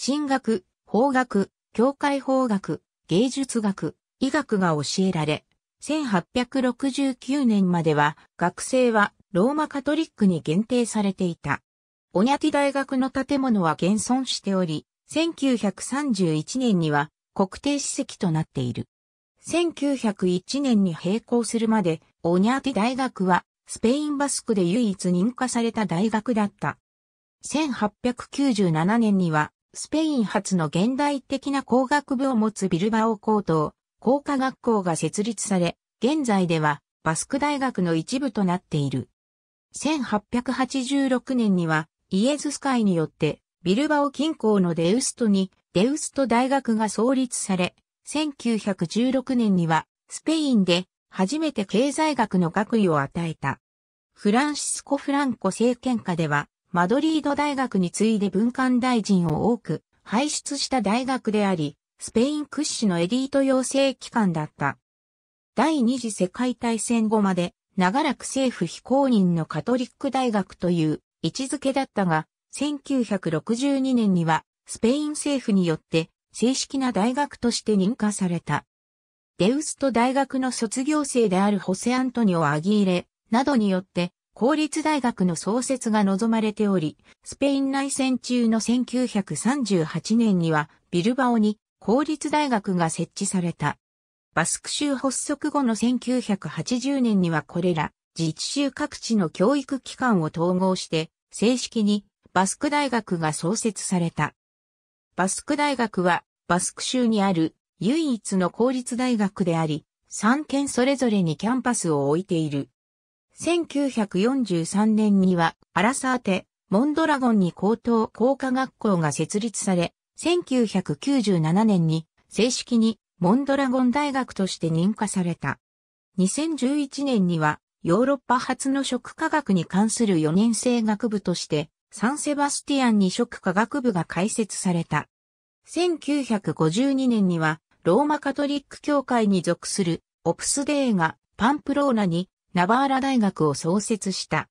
神学、法学、教会法学、芸術学、医学が教えられ、1869年までは学生はローマカトリックに限定されていた。オニャティ大学の建物は現存しており、1931年には国定史跡となっている。1901年に閉校するまで、オニャティ大学はスペインバスクで唯一認可された大学だった。1897年にはスペイン初の現代的な工学部を持つビルバオ高等工科学校が設立され、現在ではバスク大学の一部となっている。1886年にはイエズス会によってビルバオ近郊のデウストにデウスト大学が創立され、1916年にはスペインで初めて経済学の学位を与えた。フランシスコ・フランコ政権下ではマドリード大学に次いで文官大臣を多く輩出した大学であり、スペイン屈指のエリート養成機関だった。第二次世界大戦後まで長らく政府非公認のカトリック大学という位置づけだったが、1962年にはスペイン政府によって正式な大学として認可された。デウスト大学の卒業生であるホセアントニオ・アギーレなどによって公立大学の創設が望まれており、スペイン内戦中の1938年にはビルバオに公立大学が設置された。バスク州発足後の1980年にはこれら自治州各地の教育機関を統合して正式にバスク大学が創設された。バスク大学はバスク州にある唯一の公立大学であり、三県それぞれにキャンパスを置いている。1943年にはアラサーテ、モンドラゴンに高等工科学校が設立され、1997年に正式にモンドラゴン大学として認可された。2011年にはヨーロッパ初の食科学に関する4年生学部としてサンセバスティアンに食科学部が開設された。1952年にはローマカトリック教会に属するオプスデーがパンプローナにナバーラ大学を創設した。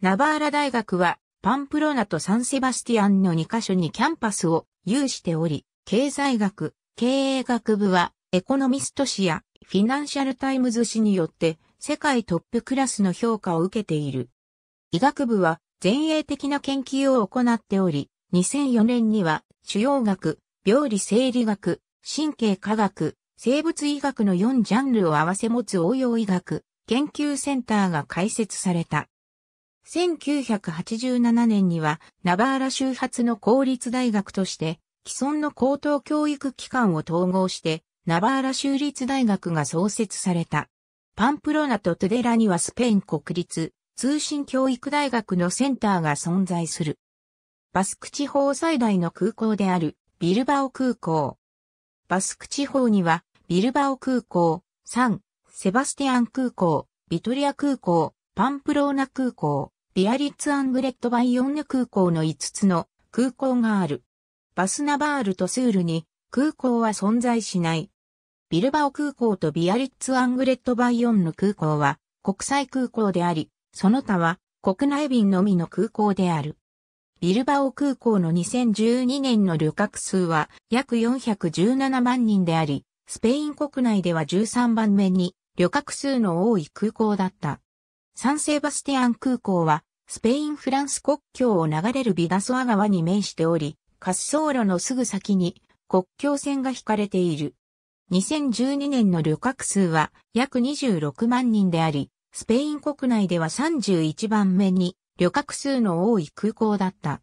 ナバーラ大学はパンプローナとサンセバスティアンの2カ所にキャンパスを有しており、経済学、経営学部は、エコノミスト誌やフィナンシャルタイムズ誌によって世界トップクラスの評価を受けている。医学部は前衛的な研究を行っており、2004年には主要学、病理生理学、神経科学、生物医学の4ジャンルを合わせ持つ応用医学研究センターが開設された。1987年にはナバーラ州発の公立大学として既存の高等教育機関を統合してナバーラ州立大学が創設された。パンプロナとトゥデラにはスペイン国立通信教育大学のセンターが存在する。バスク地方最大の空港であるビルバオ空港。バスク地方にはビルバオ空港、サン、セバスティアン空港、ビトリア空港、パンプローナ空港、ビアリッツ・アングレット・バイヨンヌ空港の5つの空港がある。バスナバールとスールに空港は存在しない。ビルバオ空港とビアリッツ・アングレット・バイヨンヌ空港は国際空港であり、その他は国内便のみの空港である。ビルバオ空港の2012年の旅客数は約417万人であり、スペイン国内では13番目に旅客数の多い空港だった。サンセバスティアン空港は、スペイン・フランス国境を流れるビダソア川に面しており、滑走路のすぐ先に国境線が引かれている。2012年の旅客数は約26万人であり、スペイン国内では31番目に旅客数の多い空港だった。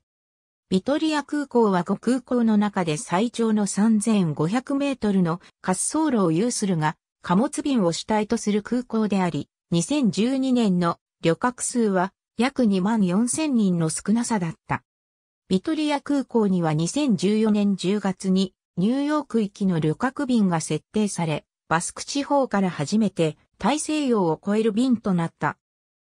ビトリア空港は5空港の中で最長の3500メートルの滑走路を有するが、貨物便を主体とする空港であり、2012年の旅客数は約2万4000人の少なさだった。ビトリア空港には2014年10月にニューヨーク行きの旅客便が設定され、バスク地方から初めて大西洋を越える便となった。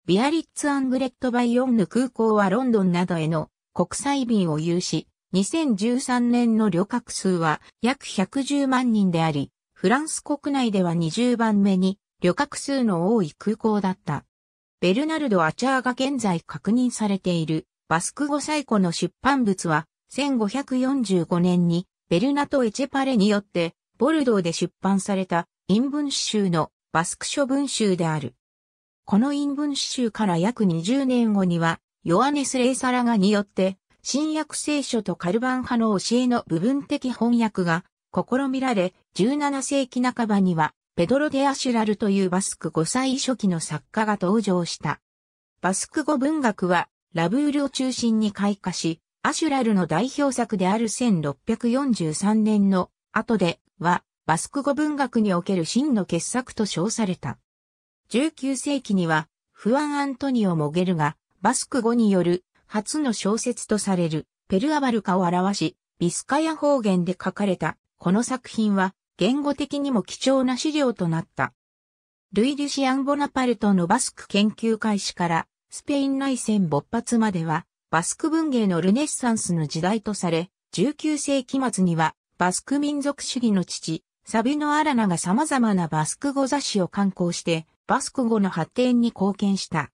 ビアリッツ・アングレット・バイオンヌ空港はロンドンなどへの国際便を有し、2013年の旅客数は約110万人であり、フランス国内では20番目に旅客数の多い空港だった。ベルナルド・アチャーが現在確認されているバスク語最古の出版物は1545年にベルナト・エチェパレによってボルドーで出版された陰文詩集のバスク書文集である。この陰文詩集から約20年後にはヨアネス・レイサラガによって新約聖書とカルバン派の教えの部分的翻訳が試みられ17世紀半ばにはペドロ・デ・アシュラルというバスク5歳初期の作家が登場した。バスク語文学は、ラブールを中心に開花し、アシュラルの代表作である1643年の後では、バスク語文学における真の傑作と称された。19世紀には、フアン・アントニオ・モゲルが、バスク語による初の小説とされるペルアバルカを表し、ビスカヤ方言で書かれた、この作品は言語的にも貴重な資料となった。ルイ・リュシアン・ボナパルトのバスク研究開始からスペイン内戦勃発まではバスク文芸のルネッサンスの時代とされ、19世紀末にはバスク民族主義の父、サビノ・アラナが様々なバスク語雑誌を刊行してバスク語の発展に貢献した。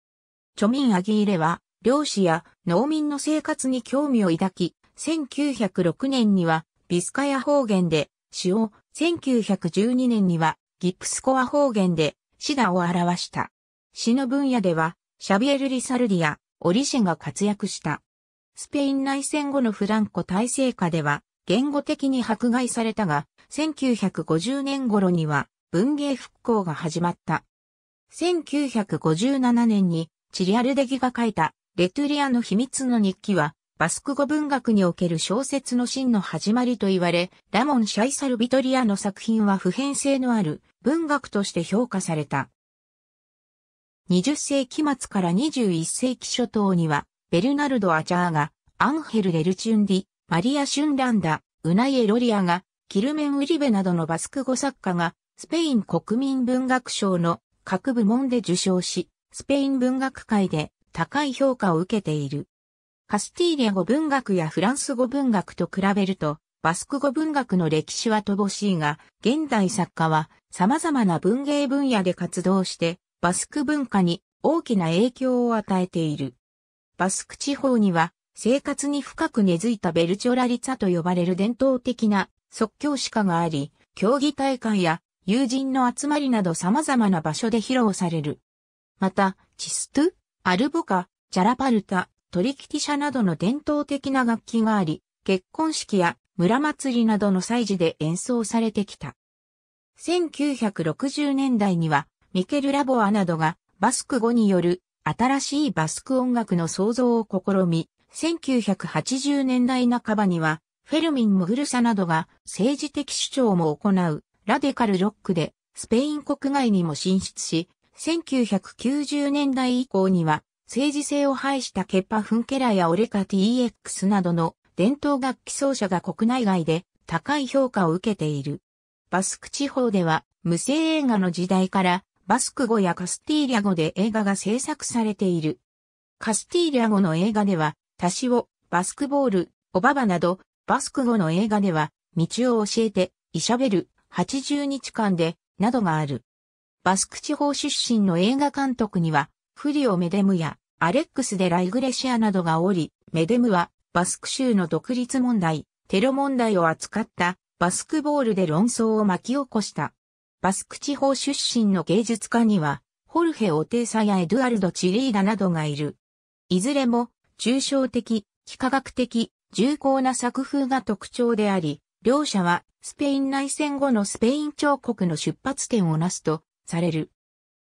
著民アギーレは漁師や農民の生活に興味を抱き、1906年にはビスカヤ方言で詩を1912年にはギプスコア方言でシダを表した。詩の分野ではシャビエル・リサルディア、オリシェが活躍した。スペイン内戦後のフランコ体制下では言語的に迫害されたが、1950年頃には文芸復興が始まった。1957年にチリアルデギが書いたレトゥリアの秘密の日記はバスク語文学における小説の真の始まりと言われ、ラモン・シャイサル・ビトリアの作品は普遍性のある文学として評価された。20世紀末から21世紀初頭には、ベルナルド・アチャーが、アンヘル・レルチュンディ、マリア・シュンランダ、ウナイエ・ロリアが、キルメン・ウリベなどのバスク語作家が、スペイン国民文学賞の各部門で受賞し、スペイン文学界で高い評価を受けている。カスティーリア語文学やフランス語文学と比べると、バスク語文学の歴史は乏しいが、現代作家は様々な文芸分野で活動して、バスク文化に大きな影響を与えている。バスク地方には、生活に深く根付いたベルチョラリツァと呼ばれる伝統的な即興歯科があり、競技大会や友人の集まりなど様々な場所で披露される。また、チストゥ、アルボカ、ジャラパルタ、トリキティ社などの伝統的な楽器があり、結婚式や村祭りなどの祭事で演奏されてきた。1960年代には、ミケル・ラボアなどがバスク語による新しいバスク音楽の創造を試み、1980年代半ばには、フェルミン・ムグルサなどが政治的主張も行うラデカルロックでスペイン国外にも進出し、1990年代以降には政治性を排したケッパ・フンケラやオレカ TX などの伝統楽器奏者が国内外で高い評価を受けている。バスク地方では無声映画の時代からバスク語やカスティーリャ語で映画が制作されている。カスティーリャ語の映画では、タシオ、バスクボール、オババなど、バスク語の映画では、道を教えて、イシャベル、80日間で、などがある。バスク地方出身の映画監督には、フリオ・メデムやアレックス・デ・ライグレシアなどがおり、メデムはバスク州の独立問題、テロ問題を扱ったバスクボールで論争を巻き起こした。バスク地方出身の芸術家には、ホルヘ・オテーサやエドゥアルド・チリーダなどがいる。いずれも、抽象的、幾何学的、重厚な作風が特徴であり、両者はスペイン内戦後のスペイン彫刻の出発点をなすとされる。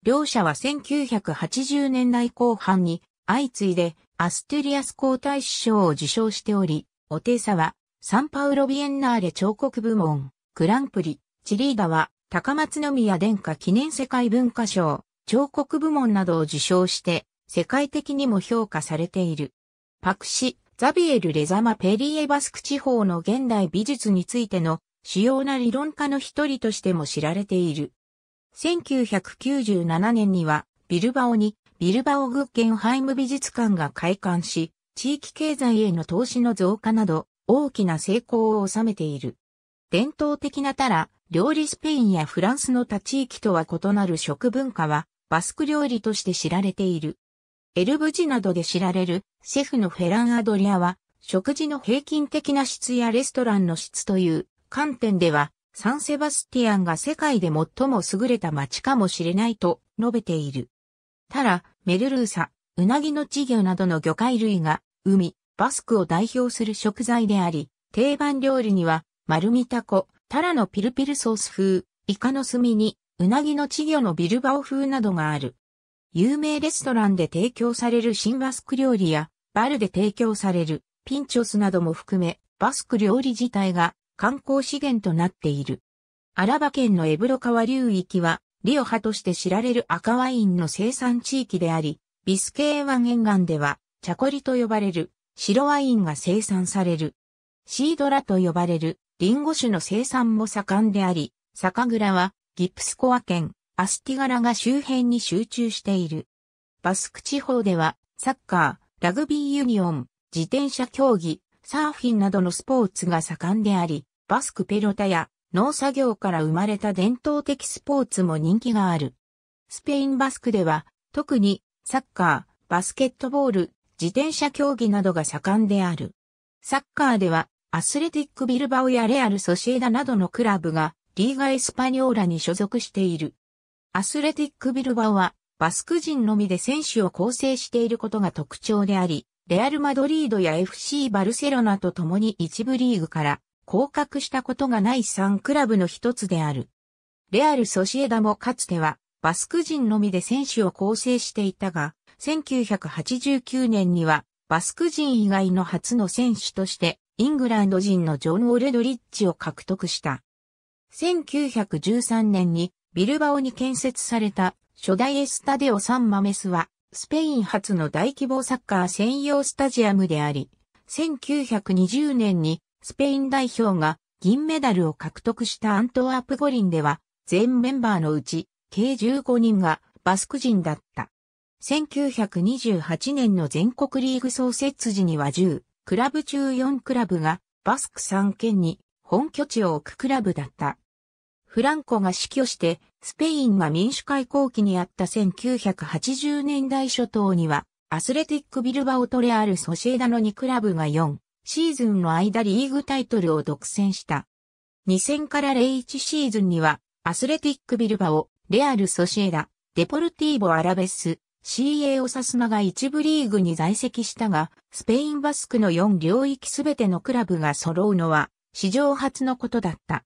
両者は1980年代後半に相次いでアステリアス皇太子賞を受賞しており、オテーサはサンパウロビエンナーレ彫刻部門、グランプリ、チリーダは高松宮殿下記念世界文化賞、彫刻部門などを受賞して世界的にも評価されている。パクシ、ザビエル・レザマ・ペリエバスク地方の現代美術についての主要な理論家の一人としても知られている。1997年にはビルバオにビルバオグッゲンハイム美術館が開館し、地域経済への投資の増加など大きな成功を収めている。伝統的なタラ、料理スペインやフランスの他地域とは異なる食文化はバスク料理として知られている。エルブジなどで知られるシェフのフェラン・アドリアは食事の平均的な質やレストランの質という観点ではサンセバスティアンが世界で最も優れた街かもしれないと述べている。タラ、メルルーサ、ウナギの稚魚などの魚介類が、海、バスクを代表する食材であり、定番料理には、丸みタコ、タラのピルピルソース風、イカの炭に、ウナギの稚魚のビルバオ風などがある。有名レストランで提供される新バスク料理や、バルで提供されるピンチョスなども含め、バスク料理自体が観光資源となっている。アラバ県のエブロ川流域は、リオ派として知られる赤ワインの生産地域であり、ビスケー湾沿岸では、チャコリと呼ばれる白ワインが生産される。シードラと呼ばれるリンゴ酒の生産も盛んであり、酒蔵はギプスコア県、アスティガラが周辺に集中している。バスク地方では、サッカー、ラグビーユニオン、自転車競技、サーフィンなどのスポーツが盛んであり、バスクペロタや農作業から生まれた伝統的スポーツも人気がある。スペインバスクでは、特にサッカー、バスケットボール、自転車競技などが盛んである。サッカーでは、アスレティックビルバオやレアルソシエダなどのクラブが、リーガエスパニョーラに所属している。アスレティックビルバオは、バスク人のみで選手を構成していることが特徴であり、レアル・マドリードや FC バルセロナと共に一部リーグから降格したことがない3クラブの一つである。レアル・ソシエダもかつてはバスク人のみで選手を構成していたが、1989年にはバスク人以外の初の選手としてイングランド人のジョン・オルドリッチを獲得した。1913年にビルバオに建設された初代エスタデオ・サン・マメスはスペイン初の大規模サッカー専用スタジアムであり、1920年にスペイン代表が銀メダルを獲得したアントワープ五輪では、全メンバーのうち、計15人がバスク人だった。1928年の全国リーグ創設時には10、クラブ中4クラブがバスク3県に本拠地を置くクラブだった。フランコが死去して、スペインが民主開港期にあった1980年代初頭には、アスレティックビルバオトレアルソシエダの2クラブが4、シーズンの間リーグタイトルを独占した。2000から01シーズンには、アスレティックビルバオ、レアルソシエダ、デポルティーボアラベス、CA オサスナが一部リーグに在籍したが、スペインバスクの4領域すべてのクラブが揃うのは、史上初のことだった。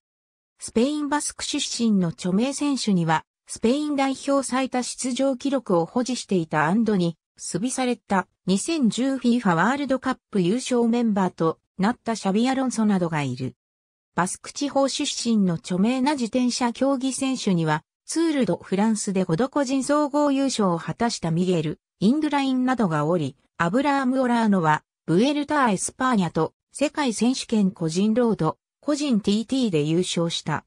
スペインバスク出身の著名選手には、スペイン代表最多出場記録を保持していたアンドニ、スビされた2010 FIFA ワールドカップ優勝メンバーとなったシャビアロンソなどがいる。バスク地方出身の著名な自転車競技選手には、ツールドフランスで5度個人総合優勝を果たしたミゲル、インドラインなどがおり、アブラーム・オラーノは、ブエルター・エスパーニャと世界選手権個人ロード、個人 TT で優勝した。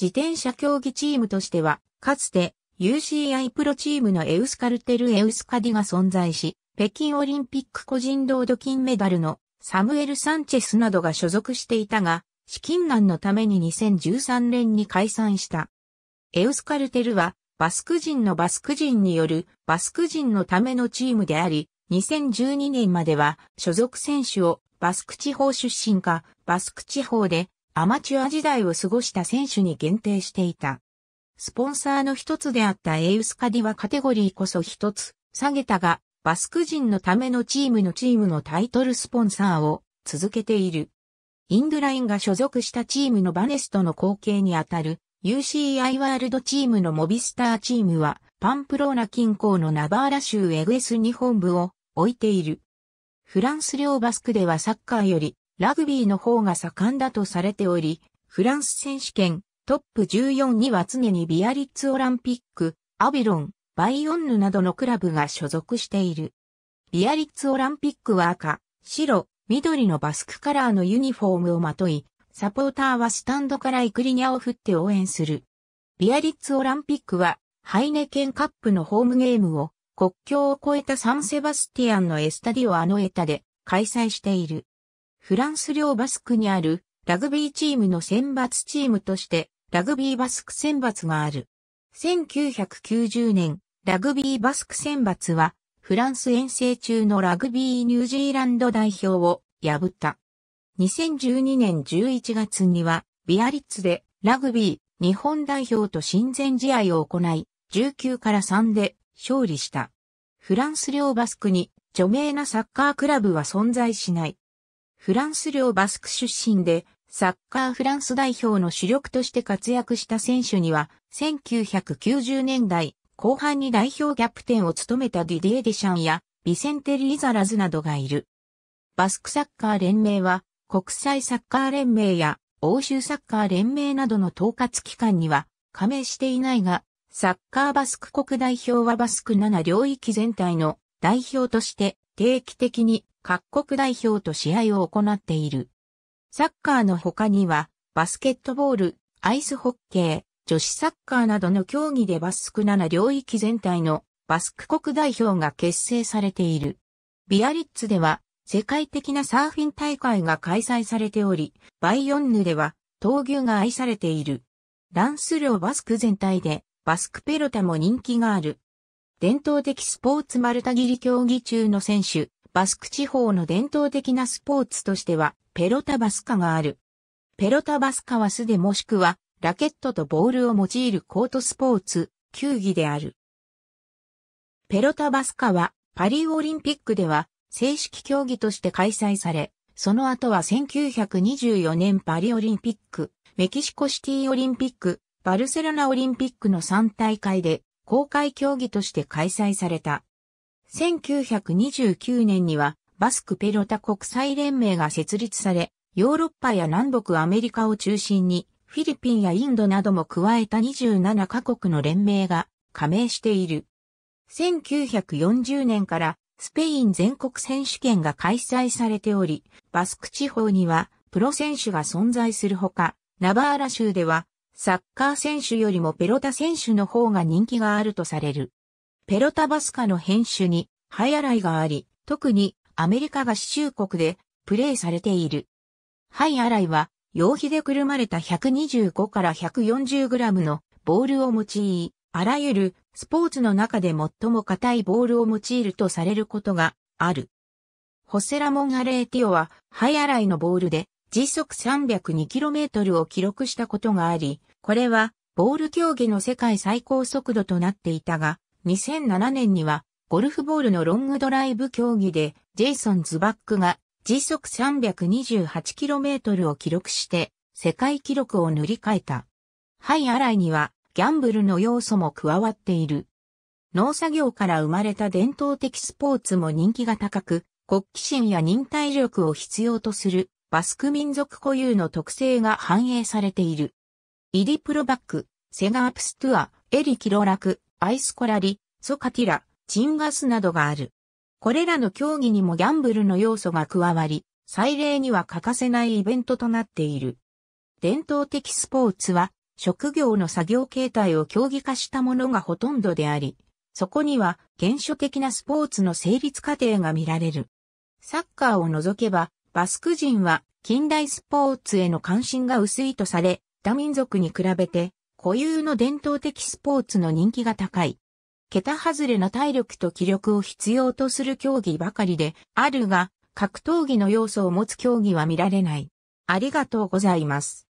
自転車競技チームとしては、かつて UCI プロチームのエウスカルテル・エウスカディが存在し、北京オリンピック個人堂々金メダルのサムエル・サンチェスなどが所属していたが、資金難のために2013年に解散した。エウスカルテルは、バスク人のバスク人によるバスク人のためのチームであり、2012年までは所属選手をバスク地方出身かバスク地方でアマチュア時代を過ごした選手に限定していた。スポンサーの一つであったエウスカディはカテゴリーこそ一つ下げたが、バスク人のためのチームのチームのタイトルスポンサーを続けている。インドラインが所属したチームのバネストの後継にあたる UCI ワールドチームのモビスターチームはパンプローナ近郊のナバーラ州エグエス日本部を置いている。フランス領バスクではサッカーよりラグビーの方が盛んだとされており、フランス選手権、トップ14には常にビアリッツオランピック、アビロン、バイオンヌなどのクラブが所属している。ビアリッツオランピックは赤、白、緑のバスクカラーのユニフォームをまとい、サポーターはスタンドからイクリニャを振って応援する。ビアリッツオランピックは、ハイネケンカップのホームゲームを、国境を越えたサンセバスティアンのエスタディオアノエタで開催している。フランス領バスクにあるラグビーチームの選抜チームとして、ラグビーバスク選抜がある。1990年、ラグビーバスク選抜は、フランス遠征中のラグビーニュージーランド代表を破った。2012年11月には、ビアリッツでラグビー日本代表と親善試合を行い、19から3で勝利した。フランス領バスクに著名なサッカークラブは存在しない。フランス領バスク出身で、サッカーフランス代表の主力として活躍した選手には、1990年代後半に代表キャプテンを務めたディディエ・デシャンや、ビセンテ・リーザラズなどがいる。バスクサッカー連盟は、国際サッカー連盟や欧州サッカー連盟などの統括機関には加盟していないが、サッカーバスク国代表はバスク7領域全体の代表として定期的に各国代表と試合を行っている。サッカーの他には、バスケットボール、アイスホッケー、女子サッカーなどの競技でバスク7領域全体のバスク国代表が結成されている。ビアリッツでは世界的なサーフィン大会が開催されており、バイヨンヌでは闘牛が愛されている。ランス領バスク全体でバスクペロタも人気がある。伝統的スポーツ丸タ切り競技中の選手、バスク地方の伝統的なスポーツとしては、ペロタバスカがある。ペロタバスカは素でもしくは、ラケットとボールを用いるコートスポーツ、球技である。ペロタバスカは、パリオリンピックでは、正式競技として開催され、その後は1924年パリオリンピック、メキシコシティオリンピック、バルセロナオリンピックの3大会で公開競技として開催された。1929年にはバスクペロタ国際連盟が設立され、ヨーロッパや南北アメリカを中心にフィリピンやインドなども加えた27カ国の連盟が加盟している。1940年からスペイン全国選手権が開催されており、バスク地方にはプロ選手が存在するほか、ナバーラ州ではサッカー選手よりもペロタ選手の方が人気があるとされる。ペロタバスカの編集にハイアライがあり、特にアメリカ合衆国でプレイされている。ハイアライは、洋費でくるまれた125から140グラムのボールを用い、あらゆるスポーツの中で最も硬いボールを用いるとされることがある。ホセラモン・アレーティオは、ハイアライのボールで時速 302km を記録したことがあり、これはボール競技の世界最高速度となっていたが、2007年には、ゴルフボールのロングドライブ競技で、ジェイソン・ズバックが時速 328km を記録して、世界記録を塗り替えた。ハイアライには、ギャンブルの要素も加わっている。農作業から生まれた伝統的スポーツも人気が高く、国旗心や忍耐力を必要とするバスク民族固有の特性が反映されている。イディプロバック、セガアプストゥア、エリキロラク、アイスコラリ、ソカティラ、チンガスなどがある。これらの競技にもギャンブルの要素が加わり、祭礼には欠かせないイベントとなっている。伝統的スポーツは、職業の作業形態を競技化したものがほとんどであり、そこには原初的なスポーツの成立過程が見られる。サッカーを除けば、バスク人は近代スポーツへの関心が薄いとされ、他民族に比べて固有の伝統的スポーツの人気が高い。桁外れな体力と気力を必要とする競技ばかりであるが、格闘技の要素を持つ競技は見られない。ありがとうございます。